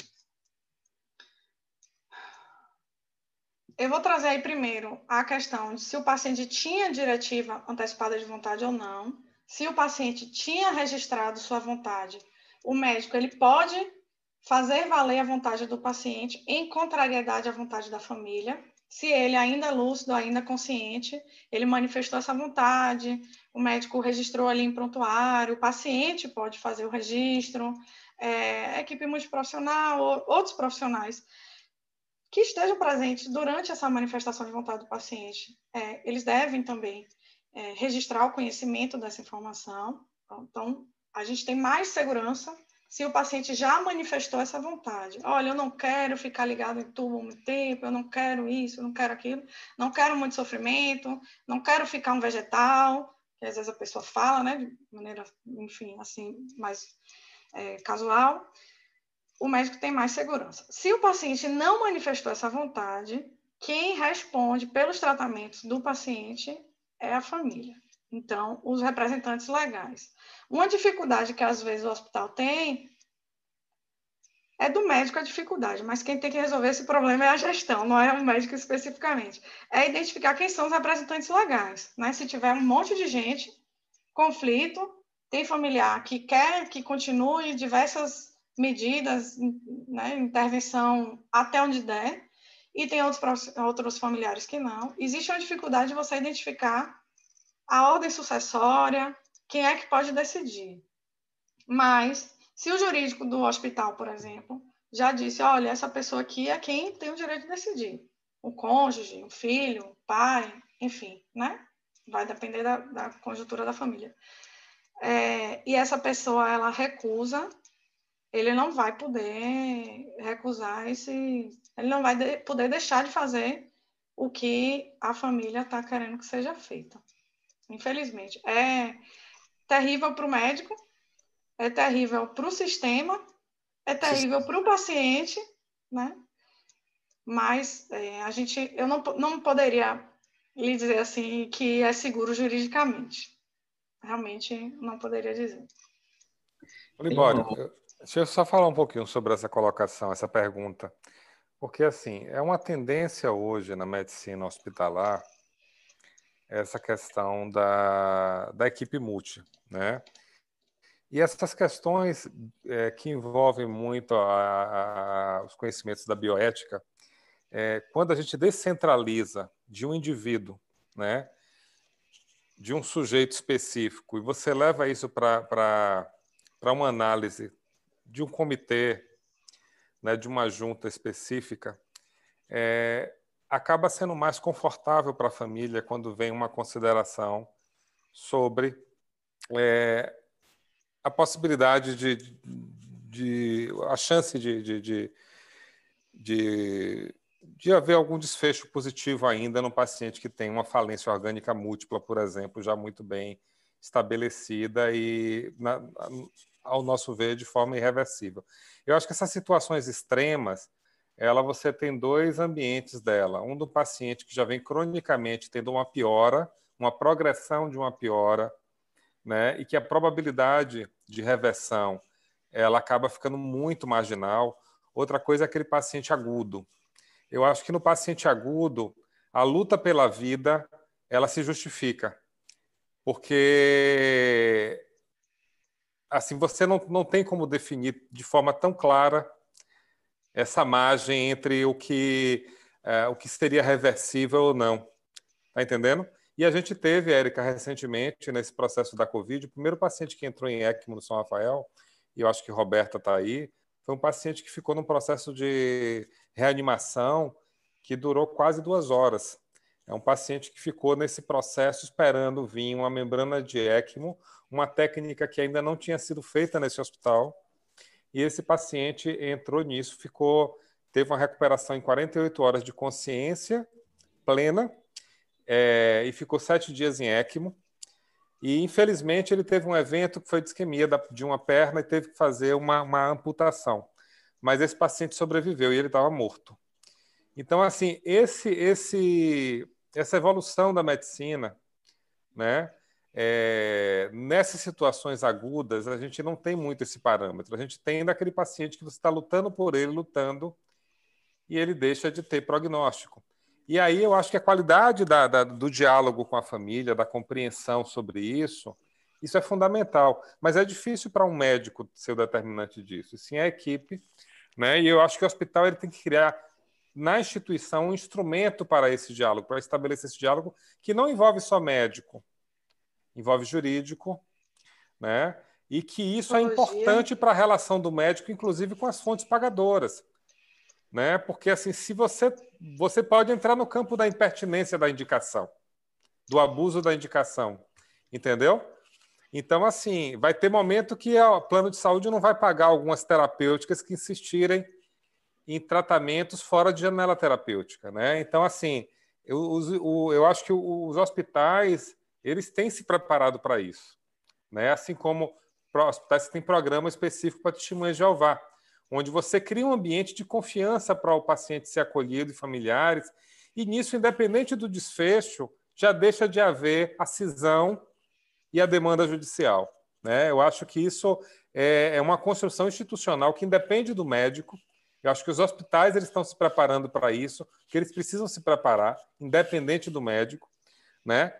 [SPEAKER 3] Eu vou trazer aí primeiro a questão de se o paciente tinha diretiva antecipada de vontade ou não, se o paciente tinha registrado sua vontade. O médico ele pode fazer valer a vontade do paciente em contrariedade à vontade da família, se ele ainda é lúcido, ainda é consciente, ele manifestou essa vontade, o médico registrou ali em prontuário, o paciente pode fazer o registro, é, equipe multiprofissional, outros profissionais que estejam presentes durante essa manifestação de vontade do paciente. É, eles devem também é, registrar o conhecimento dessa informação. Então, a gente tem mais segurança se o paciente já manifestou essa vontade. Olha, eu não quero ficar ligado em tubo muito tempo, eu não quero isso, eu não quero aquilo, não quero muito sofrimento, não quero ficar um vegetal, que às vezes a pessoa fala, né, de maneira, enfim, assim, mais é, casual o médico tem mais segurança. Se o paciente não manifestou essa vontade, quem responde pelos tratamentos do paciente é a família. Então, os representantes legais. Uma dificuldade que às vezes o hospital tem é do médico a dificuldade, mas quem tem que resolver esse problema é a gestão, não é o médico especificamente. É identificar quem são os representantes legais. Né? Se tiver um monte de gente, conflito, tem familiar que quer que continue diversas medidas, né, intervenção até onde der, e tem outros, outros familiares que não. Existe uma dificuldade de você identificar a ordem sucessória, quem é que pode decidir. Mas, se o jurídico do hospital, por exemplo, já disse, olha, essa pessoa aqui é quem tem o direito de decidir, o cônjuge, o filho, o pai, enfim, né? Vai depender da, da conjuntura da família. É, e essa pessoa, ela recusa, ele não vai poder recusar esse. Ele não vai de, poder deixar de fazer o que a família está querendo que seja feito. Infelizmente. É terrível para o médico, é terrível para o sistema, é terrível para o paciente, né? Mas é, a gente, eu não, não poderia lhe dizer assim que é seguro juridicamente. Realmente não poderia dizer.
[SPEAKER 1] Vamos Deixa eu só falar um pouquinho sobre essa colocação, essa pergunta. Porque, assim, é uma tendência hoje na medicina hospitalar essa questão da, da equipe multi, né? E essas questões é, que envolvem muito a, a, os conhecimentos da bioética, é, quando a gente descentraliza de um indivíduo, né, de um sujeito específico, e você leva isso para uma análise de um comitê, né, de uma junta específica, é, acaba sendo mais confortável para a família quando vem uma consideração sobre é, a possibilidade de, de, a chance de, de, de, de, de haver algum desfecho positivo ainda no paciente que tem uma falência orgânica múltipla, por exemplo, já muito bem estabelecida e na, ao nosso ver, de forma irreversível. Eu acho que essas situações extremas, ela você tem dois ambientes dela, um do paciente que já vem cronicamente tendo uma piora, uma progressão de uma piora, né, e que a probabilidade de reversão ela acaba ficando muito marginal. Outra coisa é aquele paciente agudo. Eu acho que no paciente agudo, a luta pela vida, ela se justifica. Porque assim, você não, não tem como definir de forma tão clara essa margem entre o que, uh, o que seria reversível ou não. Está entendendo? E a gente teve, Érica, recentemente, nesse processo da Covid, o primeiro paciente que entrou em ECMO no São Rafael, e eu acho que Roberta está aí, foi um paciente que ficou num processo de reanimação que durou quase duas horas. É um paciente que ficou nesse processo esperando vir uma membrana de ECMO, uma técnica que ainda não tinha sido feita nesse hospital. E esse paciente entrou nisso, ficou, teve uma recuperação em 48 horas de consciência plena é, e ficou sete dias em ECMO. E infelizmente ele teve um evento que foi de isquemia de uma perna e teve que fazer uma, uma amputação. Mas esse paciente sobreviveu e ele estava morto. Então, assim, esse esse essa evolução da medicina, né? É, nessas situações agudas, a gente não tem muito esse parâmetro. A gente tem daquele paciente que você está lutando por ele, lutando, e ele deixa de ter prognóstico. E aí eu acho que a qualidade da, da, do diálogo com a família, da compreensão sobre isso, isso é fundamental. Mas é difícil para um médico ser o determinante disso. Sim, é a equipe. Né? E eu acho que o hospital ele tem que criar na instituição um instrumento para esse diálogo, para estabelecer esse diálogo que não envolve só médico, envolve jurídico, né? E que isso é importante para a relação do médico, inclusive com as fontes pagadoras, né? Porque assim, se você você pode entrar no campo da impertinência da indicação, do abuso da indicação, entendeu? Então, assim, vai ter momento que o plano de saúde não vai pagar algumas terapêuticas que insistirem em tratamentos fora de janela terapêutica, né? Então, assim, eu, o, eu acho que os hospitais eles têm se preparado para isso, né? Assim como hospitais que têm programa específico para testemunhas de Jeová, onde você cria um ambiente de confiança para o paciente ser acolhido e familiares, e nisso, independente do desfecho, já deixa de haver a cisão e a demanda judicial. Né? Eu acho que isso é, é uma construção institucional que independe do médico, eu acho que os hospitais eles estão se preparando para isso, que eles precisam se preparar, independente do médico, né?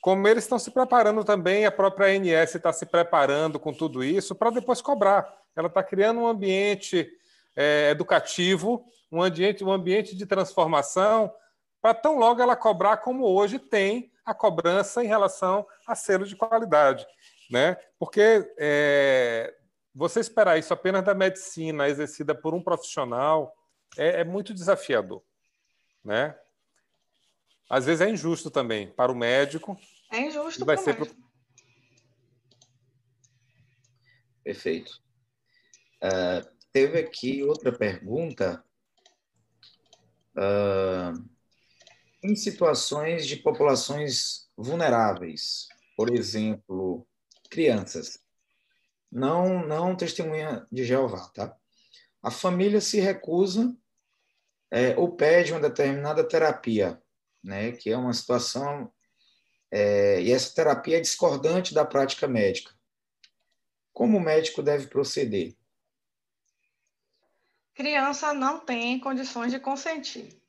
[SPEAKER 1] Como eles estão se preparando também, a própria ANS está se preparando com tudo isso para depois cobrar. Ela está criando um ambiente é, educativo, um ambiente, um ambiente de transformação, para tão logo ela cobrar como hoje tem a cobrança em relação a selo de qualidade. Né? Porque é, você esperar isso apenas da medicina exercida por um profissional é, é muito desafiador, né? Às vezes é injusto também para o médico. É injusto. Vai ser pro... Perfeito. Uh, teve aqui
[SPEAKER 2] outra pergunta. Uh, em situações de populações vulneráveis, por exemplo, crianças, não, não testemunha de Jeová, tá? A família se recusa é, ou pede uma determinada terapia, né? Que é uma situação é, e essa terapia é discordante da prática médica. Como o médico deve proceder?
[SPEAKER 3] Criança não tem condições de consentir.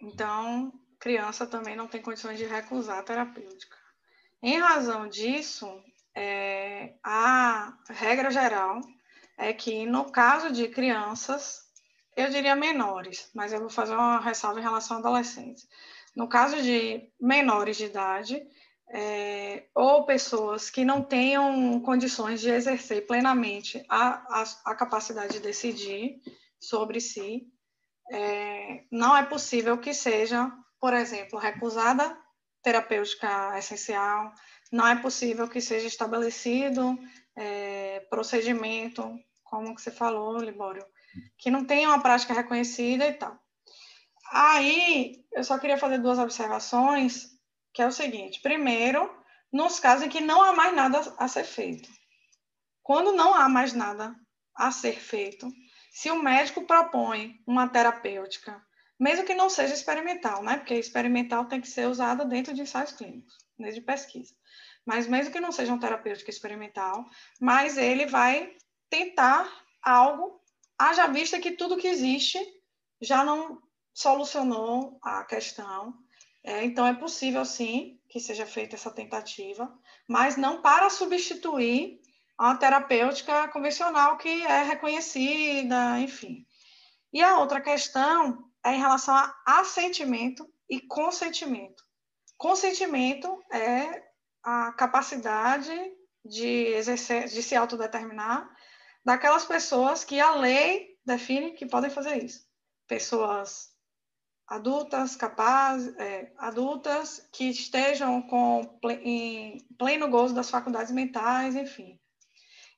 [SPEAKER 3] Então, criança também não tem condições de recusar a terapêutica. Em razão disso, é, a regra geral é que, no caso de crianças, eu diria menores, mas eu vou fazer uma ressalva em relação a adolescentes. No caso de menores de idade, é, ou pessoas que não tenham condições de exercer plenamente a, a, a capacidade de decidir sobre si, é, não é possível que seja, por exemplo, recusada terapêutica essencial, não é possível que seja estabelecido é, procedimento, como que você falou, Libório, que não tenha uma prática reconhecida e tal. Aí, eu só queria fazer duas observações, que é o seguinte. Primeiro, nos casos em que não há mais nada a ser feito. Quando não há mais nada a ser feito, se o médico propõe uma terapêutica, mesmo que não seja experimental, né? Porque experimental tem que ser usada dentro de ensaios clínicos, desde pesquisa mas mesmo que não seja um terapêutico experimental, mas ele vai tentar algo, haja vista que tudo que existe já não solucionou a questão. É, então, é possível, sim, que seja feita essa tentativa, mas não para substituir a terapêutica convencional que é reconhecida, enfim. E a outra questão é em relação a assentimento e consentimento. Consentimento é a capacidade de, exercer, de se autodeterminar daquelas pessoas que a lei define que podem fazer isso. Pessoas adultas, capazes, é, adultas que estejam com, em pleno gozo das faculdades mentais, enfim.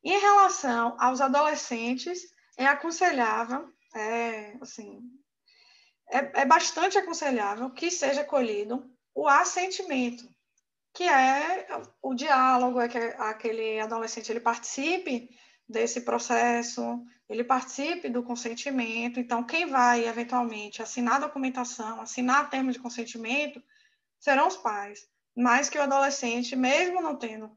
[SPEAKER 3] Em relação aos adolescentes, é aconselhável, é, assim, é, é bastante aconselhável que seja colhido o assentimento que é o diálogo, é que aquele adolescente ele participe desse processo, ele participe do consentimento. Então, quem vai eventualmente assinar a documentação, assinar termo de consentimento, serão os pais. Mas que o adolescente, mesmo não tendo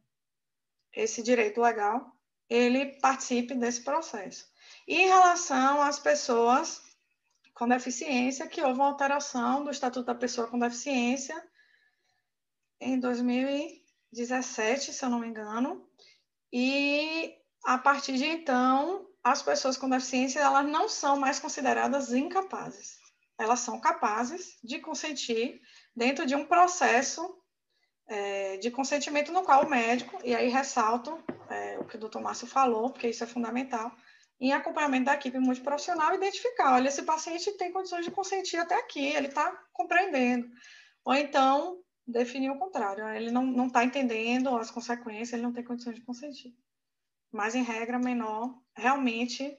[SPEAKER 3] esse direito legal, ele participe desse processo. E em relação às pessoas com deficiência, que houve uma alteração do Estatuto da Pessoa com Deficiência, em 2017, se eu não me engano, e a partir de então, as pessoas com deficiência elas não são mais consideradas incapazes. Elas são capazes de consentir dentro de um processo é, de consentimento no qual o médico, e aí ressalto é, o que o doutor Márcio falou, porque isso é fundamental, em acompanhamento da equipe multiprofissional, identificar, olha, esse paciente tem condições de consentir até aqui, ele está compreendendo. Ou então, definiu o contrário. Ah, ele não está entendendo as consequências, ele não tem condições de consentir. Mas, em regra, menor, realmente,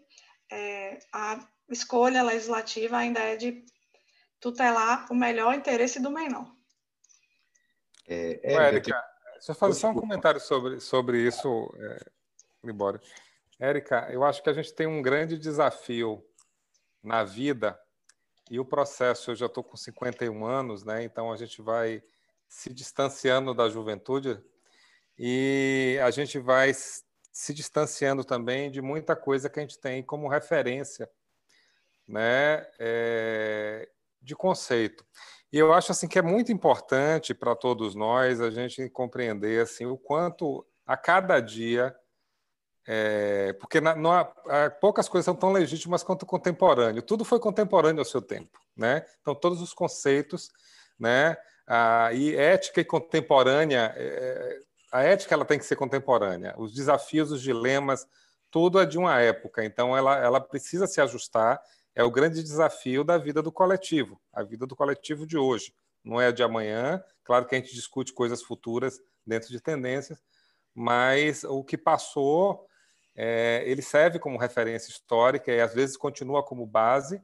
[SPEAKER 3] é, a escolha legislativa ainda é de tutelar o melhor interesse do menor.
[SPEAKER 1] É, é, Érica, deixa eu fazer só um comentário sobre, sobre isso, é, embora. Érica, eu acho que a gente tem um grande desafio na vida e o processo. Eu já estou com 51 anos, né? Então a gente vai se distanciando da juventude e a gente vai se distanciando também de muita coisa que a gente tem como referência, né, é, de conceito. E eu acho assim que é muito importante para todos nós a gente compreender assim o quanto a cada dia é, porque na, poucas coisas são tão legítimas quanto contemporâneo. Tudo foi contemporâneo ao seu tempo, né? Então todos os conceitos, né? Ah, e ética e contemporânea, é, é, a ética ela tem que ser contemporânea. Os desafios, os dilemas, tudo é de uma época. Então, ela, ela precisa se ajustar. É o grande desafio da vida do coletivo, a vida do coletivo de hoje. Não é a de amanhã. Claro que a gente discute coisas futuras dentro de tendências, mas o que passou é, ele serve como referência histórica e às vezes continua como base,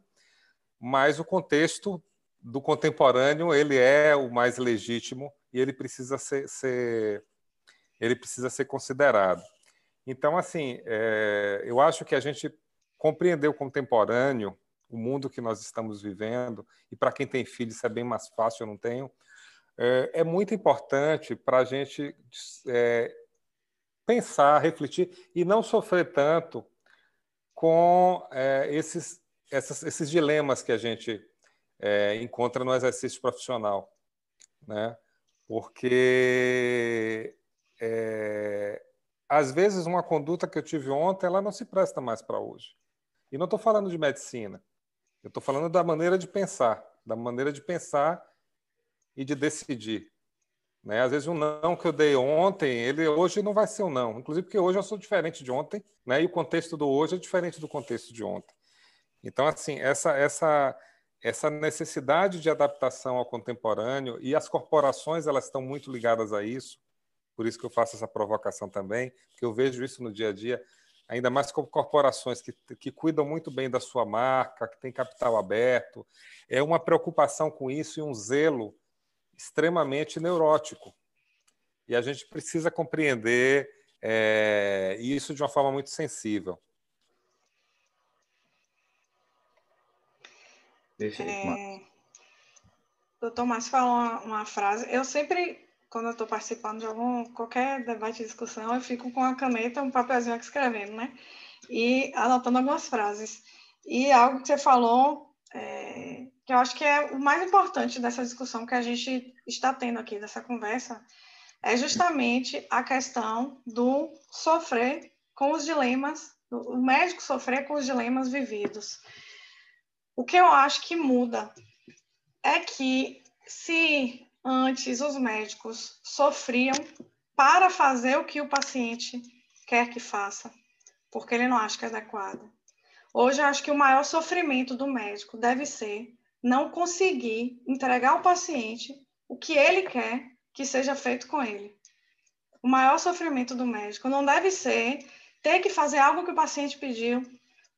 [SPEAKER 1] mas o contexto do contemporâneo ele é o mais legítimo e ele precisa ser, ser ele precisa ser considerado. Então, assim, é, eu acho que a gente compreender o contemporâneo, o mundo que nós estamos vivendo, e para quem tem filhos isso é bem mais fácil, eu não tenho, é, é muito importante para a gente é, pensar, refletir e não sofrer tanto com é, esses, essas, esses dilemas que a gente é, encontra no exercício profissional, né? Porque é, às vezes uma conduta que eu tive ontem ela não se presta mais para hoje. E não estou falando de medicina, eu estou falando da maneira de pensar, da maneira de pensar e de decidir. Né? Às vezes um não que eu dei ontem, ele hoje não vai ser um não. Inclusive porque hoje eu sou diferente de ontem, né? E o contexto do hoje é diferente do contexto de ontem. Então assim essa essa essa necessidade de adaptação ao contemporâneo e as corporações elas estão muito ligadas a isso. Por isso que eu faço essa provocação também, porque eu vejo isso no dia a dia, ainda mais com corporações que, que cuidam muito bem da sua marca, que tem capital aberto. É uma preocupação com isso e um zelo extremamente neurótico. E a gente precisa compreender é, isso de uma forma muito sensível. Deixa é...
[SPEAKER 3] O Tomás falou uma, uma, frase. Eu sempre, quando eu estou participando de algum qualquer debate e discussão, eu fico com a caneta, um papelzinho aqui escrevendo, né? E anotando algumas frases. E algo que você falou, é, que eu acho que é o mais importante dessa discussão que a gente está tendo aqui, dessa conversa, é justamente a questão do sofrer com os dilemas, o médico sofrer com os dilemas vividos. O que eu acho que muda é que se antes os médicos sofriam para fazer o que o paciente quer que faça, porque ele não acha que é adequado. Hoje eu acho que o maior sofrimento do médico deve ser não conseguir entregar ao paciente o que ele quer que seja feito com ele. O maior sofrimento do médico não deve ser ter que fazer algo que o paciente pediu,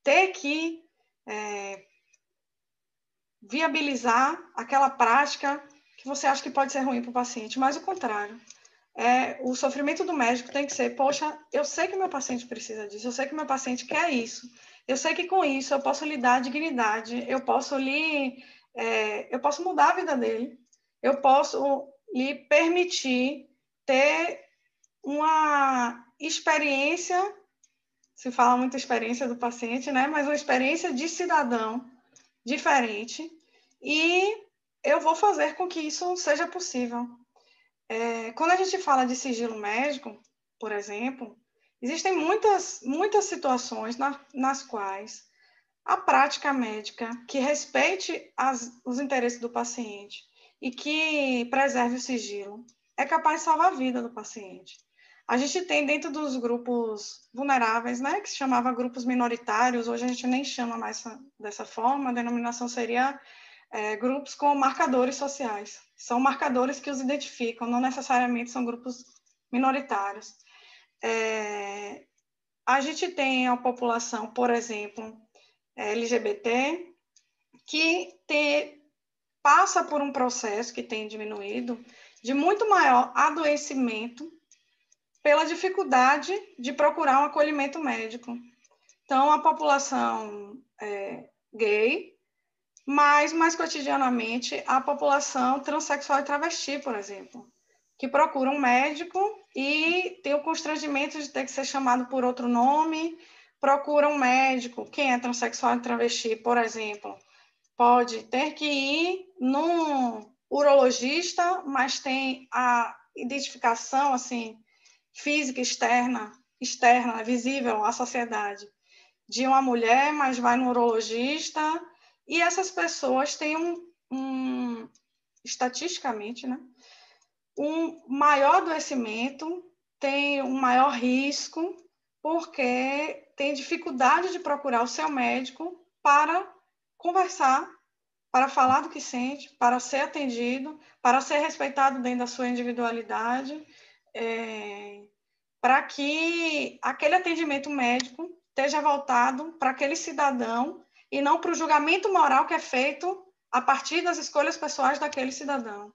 [SPEAKER 3] ter que é, viabilizar aquela prática que você acha que pode ser ruim para o paciente, mas o contrário. É, o sofrimento do médico tem que ser, poxa, eu sei que meu paciente precisa disso, eu sei que meu paciente quer isso, eu sei que com isso eu posso lhe dar dignidade, eu posso lhe, é, eu posso mudar a vida dele, eu posso lhe permitir ter uma experiência, se fala muito experiência do paciente, né? Mas uma experiência de cidadão diferente e eu vou fazer com que isso seja possível. É, quando a gente fala de sigilo médico, por exemplo, existem muitas, muitas situações na, nas quais a prática médica que respeite as, os interesses do paciente e que preserve o sigilo é capaz de salvar a vida do paciente. A gente tem dentro dos grupos vulneráveis, né, que se chamava grupos minoritários, hoje a gente nem chama mais dessa forma, a denominação seria é, grupos com marcadores sociais. São marcadores que os identificam, não necessariamente são grupos minoritários. É, a gente tem a população, por exemplo, LGBT, que tem passa por um processo que tem diminuído de muito maior adoecimento pela dificuldade de procurar um acolhimento médico. Então, a população é, gay, mas mais cotidianamente a população transexual e travesti, por exemplo, que procura um médico e tem o constrangimento de ter que ser chamado por outro nome, procura um médico. Quem é transexual e travesti, por exemplo, pode ter que ir num urologista, mas tem a identificação, assim, física externa, externa, visível à sociedade, de uma mulher, mas vai no urologista, e essas pessoas têm um, um estatisticamente, né, um maior adoecimento, tem um maior risco, porque tem dificuldade de procurar o seu médico para conversar, para falar do que sente, para ser atendido, para ser respeitado dentro da sua individualidade é, para que aquele atendimento médico esteja voltado para aquele cidadão e não para o julgamento moral que é feito a partir das escolhas pessoais daquele cidadão.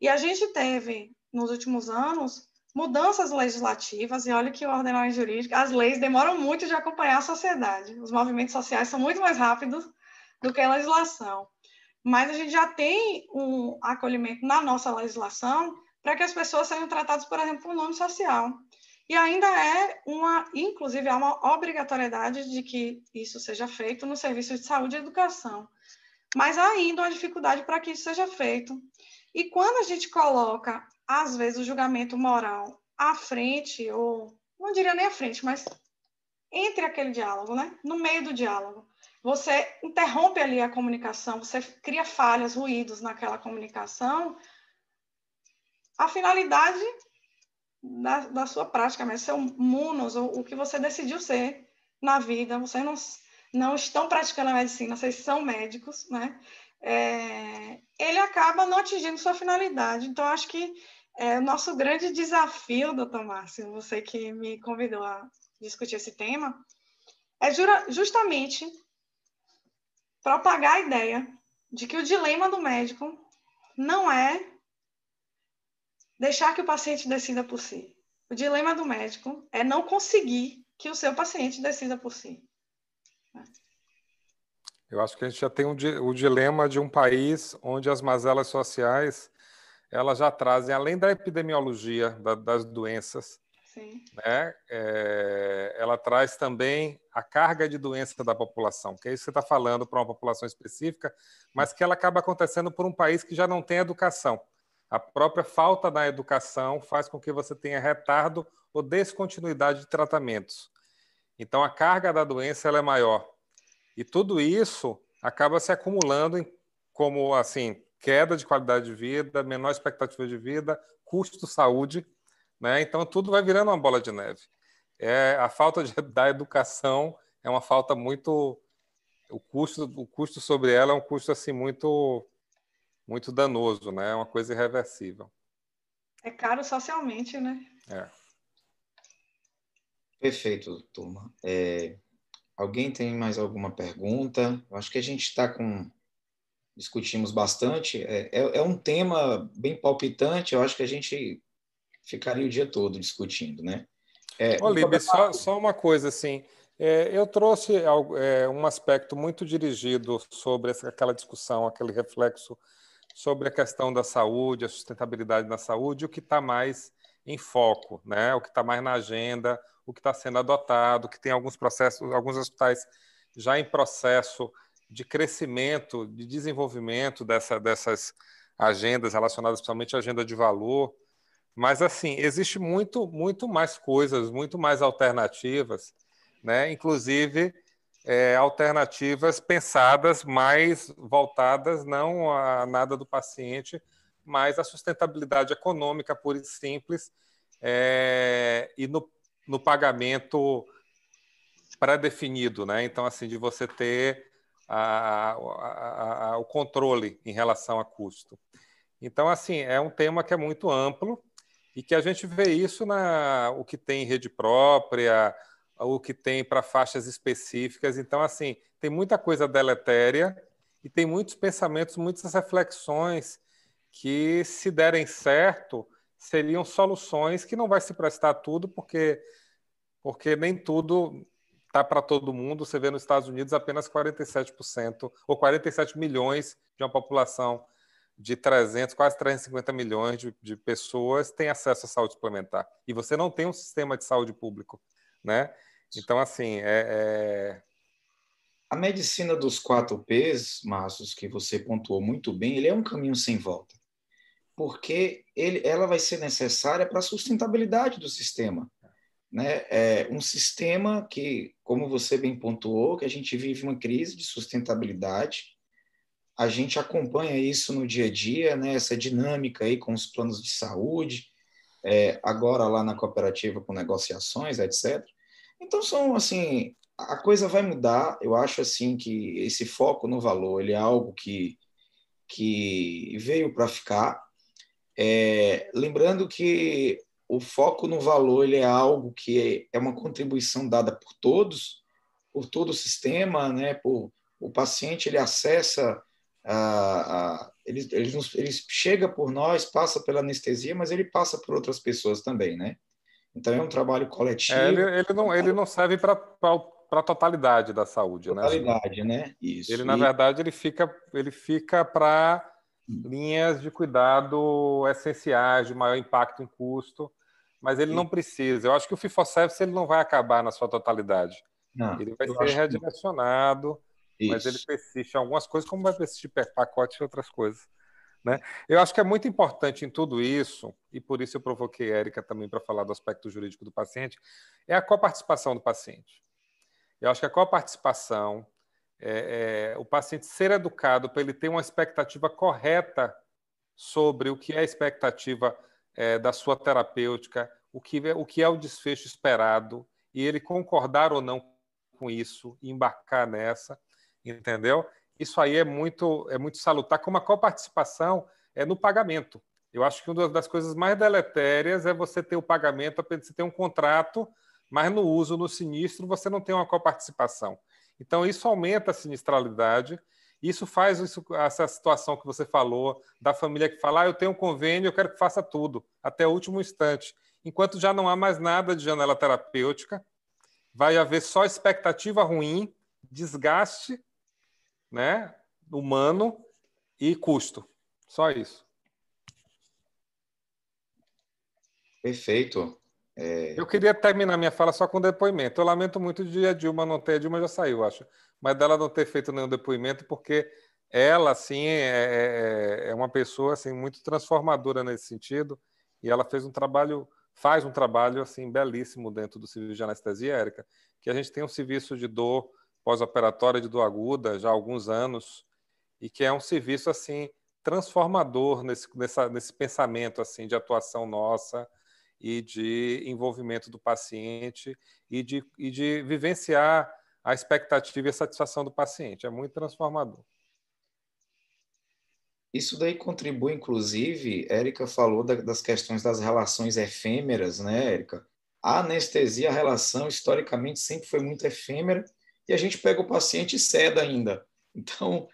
[SPEAKER 3] E a gente teve, nos últimos anos, mudanças legislativas, e olha que o ordenamento jurídico, as leis demoram muito de acompanhar a sociedade. Os movimentos sociais são muito mais rápidos do que a legislação. Mas a gente já tem um acolhimento na nossa legislação para que as pessoas sejam tratadas, por exemplo, por nome social. E ainda é uma, inclusive, há uma obrigatoriedade de que isso seja feito no serviço de saúde e educação. Mas há ainda uma dificuldade para que isso seja feito. E quando a gente coloca, às vezes, o julgamento moral à frente, ou não diria nem à frente, mas entre aquele diálogo, né? no meio do diálogo, você interrompe ali a comunicação, você cria falhas, ruídos naquela comunicação, a finalidade da, da sua prática, mas seu munos, o, o que você decidiu ser na vida. Vocês não, não estão praticando a medicina, vocês são médicos, né? É, ele acaba não atingindo sua finalidade. Então, acho que é, o nosso grande desafio, doutor Márcio, você que me convidou a discutir esse tema, é jura, justamente propagar a ideia de que o dilema do médico não é deixar que o paciente decida por si. O dilema do médico é não conseguir que o seu paciente decida por si.
[SPEAKER 1] Eu acho que a gente já tem um, o dilema de um país onde as mazelas sociais elas já trazem, além da epidemiologia da, das doenças, Sim. Né? É, ela traz também a carga de doença da população, que é isso que você está falando para uma população específica, mas que ela acaba acontecendo por um país que já não tem educação. A própria falta da educação faz com que você tenha retardo ou descontinuidade de tratamentos. Então, a carga da doença é maior. E tudo isso acaba se acumulando em, como assim queda de qualidade de vida, menor expectativa de vida, custo saúde, né? Então tudo vai virando uma bola de neve. É a falta de, da educação é uma falta muito o custo o custo sobre ela é um custo assim muito muito danoso, né? É uma coisa irreversível.
[SPEAKER 3] É caro socialmente, né?
[SPEAKER 1] É.
[SPEAKER 2] Perfeito, turma. É, alguém tem mais alguma pergunta? Eu acho que a gente está com. Discutimos bastante. É, é, é, um tema bem palpitante, eu acho que a gente ficaria o dia todo discutindo, né? É, Olívia, só,
[SPEAKER 1] só uma coisa assim. É, eu trouxe é, um aspecto muito dirigido sobre essa, aquela discussão, aquele reflexo sobre a questão da saúde, a sustentabilidade na saúde, o que está mais em foco, né? o que está mais na agenda, o que está sendo adotado, que tem alguns processos, alguns hospitais já em processo de crescimento, de desenvolvimento dessa, dessas agendas relacionadas principalmente à agenda de valor. Mas assim, existe muito, muito mais coisas, muito mais alternativas, né? Inclusive é, alternativas pensadas mais voltadas não a nada do paciente, mas à sustentabilidade econômica pura e simples é, e no, no pagamento pré-definido, né? Então, assim, de você ter a, a, a, o controle em relação a custo. Então, assim, é um tema que é muito amplo e que a gente vê isso na o que tem em rede própria, o que tem para faixas específicas. Então, assim, tem muita coisa deletéria e tem muitos pensamentos, muitas reflexões que, se derem certo, seriam soluções que não vai se prestar a tudo, porque, porque nem tudo está para todo mundo. Você vê nos Estados Unidos apenas 47% ou 47 milhões de uma população de 300, quase 350 milhões de, de pessoas tem acesso à saúde suplementar. E você não tem um sistema de saúde público né? Então, assim, é, é... A medicina dos quatro
[SPEAKER 2] P's, Márcio, que você pontuou muito bem, ele é um caminho sem volta,
[SPEAKER 1] porque
[SPEAKER 2] ele, ela vai ser necessária para a sustentabilidade do sistema. Né? É um sistema que, como você bem pontuou, que a gente vive uma crise de sustentabilidade, a gente acompanha isso no dia a dia, né? essa dinâmica aí com os planos de saúde, é, agora lá na cooperativa com negociações, etc. Então são assim, a coisa vai mudar. Eu acho assim que esse foco no valor ele é algo que que veio para ficar. É, lembrando que o foco no valor ele é algo que é uma contribuição dada por todos, por todo o sistema, né? Por o paciente ele acessa a, a, ele, ele, ele, chega por nós, passa pela anestesia, mas ele passa por outras pessoas também, né? Então é um trabalho coletivo. É, ele,
[SPEAKER 1] ele, não, ele não serve para para a totalidade da saúde, né? totalidade, né? né? Isso. Ele na e... verdade ele fica ele fica para hum. linhas de cuidado essenciais de maior impacto em custo, mas ele Sim. não precisa. Eu acho que o Fifoservice ele não vai acabar na sua totalidade. Não, ele vai ser redirecionado, que... mas ele persiste em algumas coisas, como vai persistir pacote e outras coisas. Né? Eu acho que é muito importante em tudo isso, e por isso eu provoquei a Érica também para falar do aspecto jurídico do paciente, é a coparticipação do paciente. Eu acho que a coparticipação, é, é, o paciente ser educado para ele ter uma expectativa correta sobre o que é a expectativa é, da sua terapêutica, o que, é, o que é o desfecho esperado, e ele concordar ou não com isso, embarcar nessa, entendeu? isso aí é muito, é muito salutar, como a coparticipação é no pagamento. Eu acho que uma das coisas mais deletérias é você ter o pagamento, apenas você tem um contrato, mas no uso, no sinistro, você não tem uma coparticipação. Então, isso aumenta a sinistralidade, isso faz isso, essa situação que você falou, da família que fala, ah, eu tenho um convênio, eu quero que faça tudo, até o último instante. Enquanto já não há mais nada de janela terapêutica, vai haver só expectativa ruim, desgaste né? Humano e custo. Só isso. Perfeito. É... Eu queria terminar minha fala só com depoimento. Eu lamento muito de a Dilma não ter, a Dilma já saiu, acho, mas dela não ter feito nenhum depoimento, porque ela, assim, é, é, é, é uma pessoa assim, muito transformadora nesse sentido, e ela fez um trabalho, faz um trabalho assim belíssimo dentro do serviço de anestesia, Érica, que a gente tem um serviço de dor pós-operatória de aguda já há alguns anos e que é um serviço assim transformador nesse, nessa, nesse pensamento assim de atuação nossa e de envolvimento do paciente e de, e de vivenciar a expectativa e a satisfação do paciente. É muito transformador.
[SPEAKER 2] Isso daí contribui, inclusive, Érica falou da, das questões das relações efêmeras, né, Érica? A anestesia, a relação, historicamente, sempre foi muito efêmera, e a gente pega o paciente e ceda ainda. Então,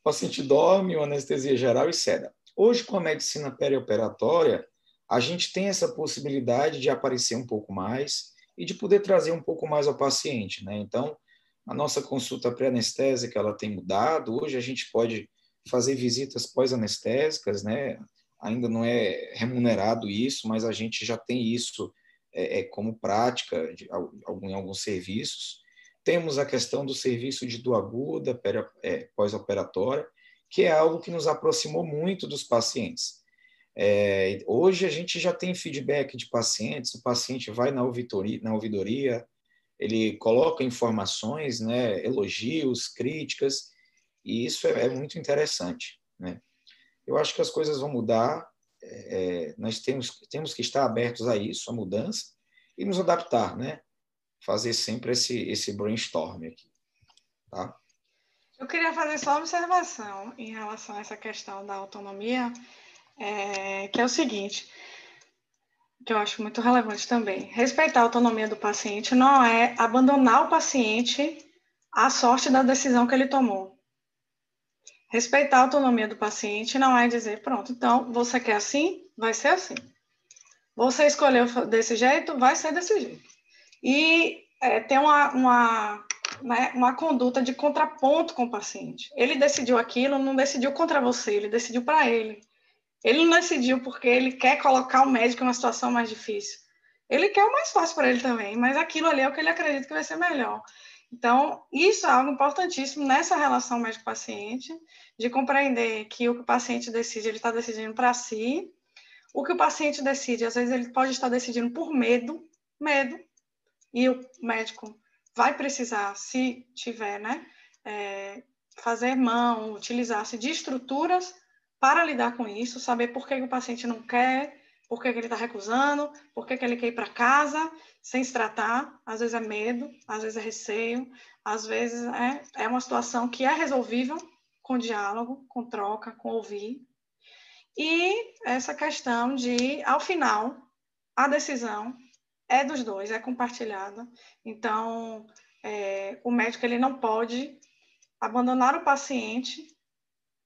[SPEAKER 2] o paciente dorme, uma anestesia geral e ceda. Hoje, com a medicina perioperatória, a gente tem essa possibilidade de aparecer um pouco mais e de poder trazer um pouco mais ao paciente, né? Então, a nossa consulta pré-anestésica, ela tem mudado. Hoje a gente pode fazer visitas pós-anestésicas, né? Ainda não é remunerado isso, mas a gente já tem isso é, é como prática de, em alguns serviços. Temos a questão do serviço de doaguda é, pós-operatória, que é algo que nos aproximou muito dos pacientes. É, hoje a gente já tem feedback de pacientes, o paciente vai na ouvidoria, na ouvidoria ele coloca informações, né, elogios, críticas, e isso é, é muito interessante. Né? Eu acho que as coisas vão mudar, é, é nós temos, temos que estar abertos a isso, a mudança, e nos adaptar. Né? fazer sempre esse, esse brainstorm aqui. Tá?
[SPEAKER 3] Eu queria fazer só uma observação em relação a essa questão da autonomia, é, que é o seguinte, que eu acho muito relevante também. Respeitar a autonomia do paciente não é abandonar o paciente à sorte da decisão que ele tomou. Respeitar a autonomia do paciente não é dizer, pronto, então você quer assim, vai ser assim. Você escolheu desse jeito, vai ser desse jeito e é, ter uma, uma, né, uma conduta de contraponto com o paciente. Ele decidiu aquilo, não decidiu contra você, ele decidiu para ele. Ele não decidiu porque ele quer colocar o médico em uma situação mais difícil. Ele quer o mais fácil para ele também, mas aquilo ali é o que ele acredita que vai ser melhor. Então, isso é algo importantíssimo nessa relação médico-paciente, de compreender que o que o paciente decide, ele está decidindo para si. O que o paciente decide, às vezes ele pode estar decidindo por medo, medo, e o médico vai precisar, se tiver, né, é, fazer mão, utilizar-se de estruturas para lidar com isso, saber por que, que o paciente não quer, por que, que ele está recusando, por que, que ele quer ir para casa sem se tratar. Às vezes é medo, às vezes é receio, às vezes é, é uma situação que é resolvível com diálogo, com troca, com ouvir. E essa questão de, ao final, a decisão é dos dois, é compartilhada. Então, é, o médico ele não pode abandonar o paciente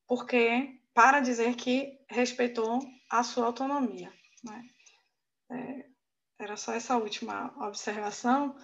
[SPEAKER 3] porque para dizer que respeitou a sua autonomia. Né? É, era só essa última observação.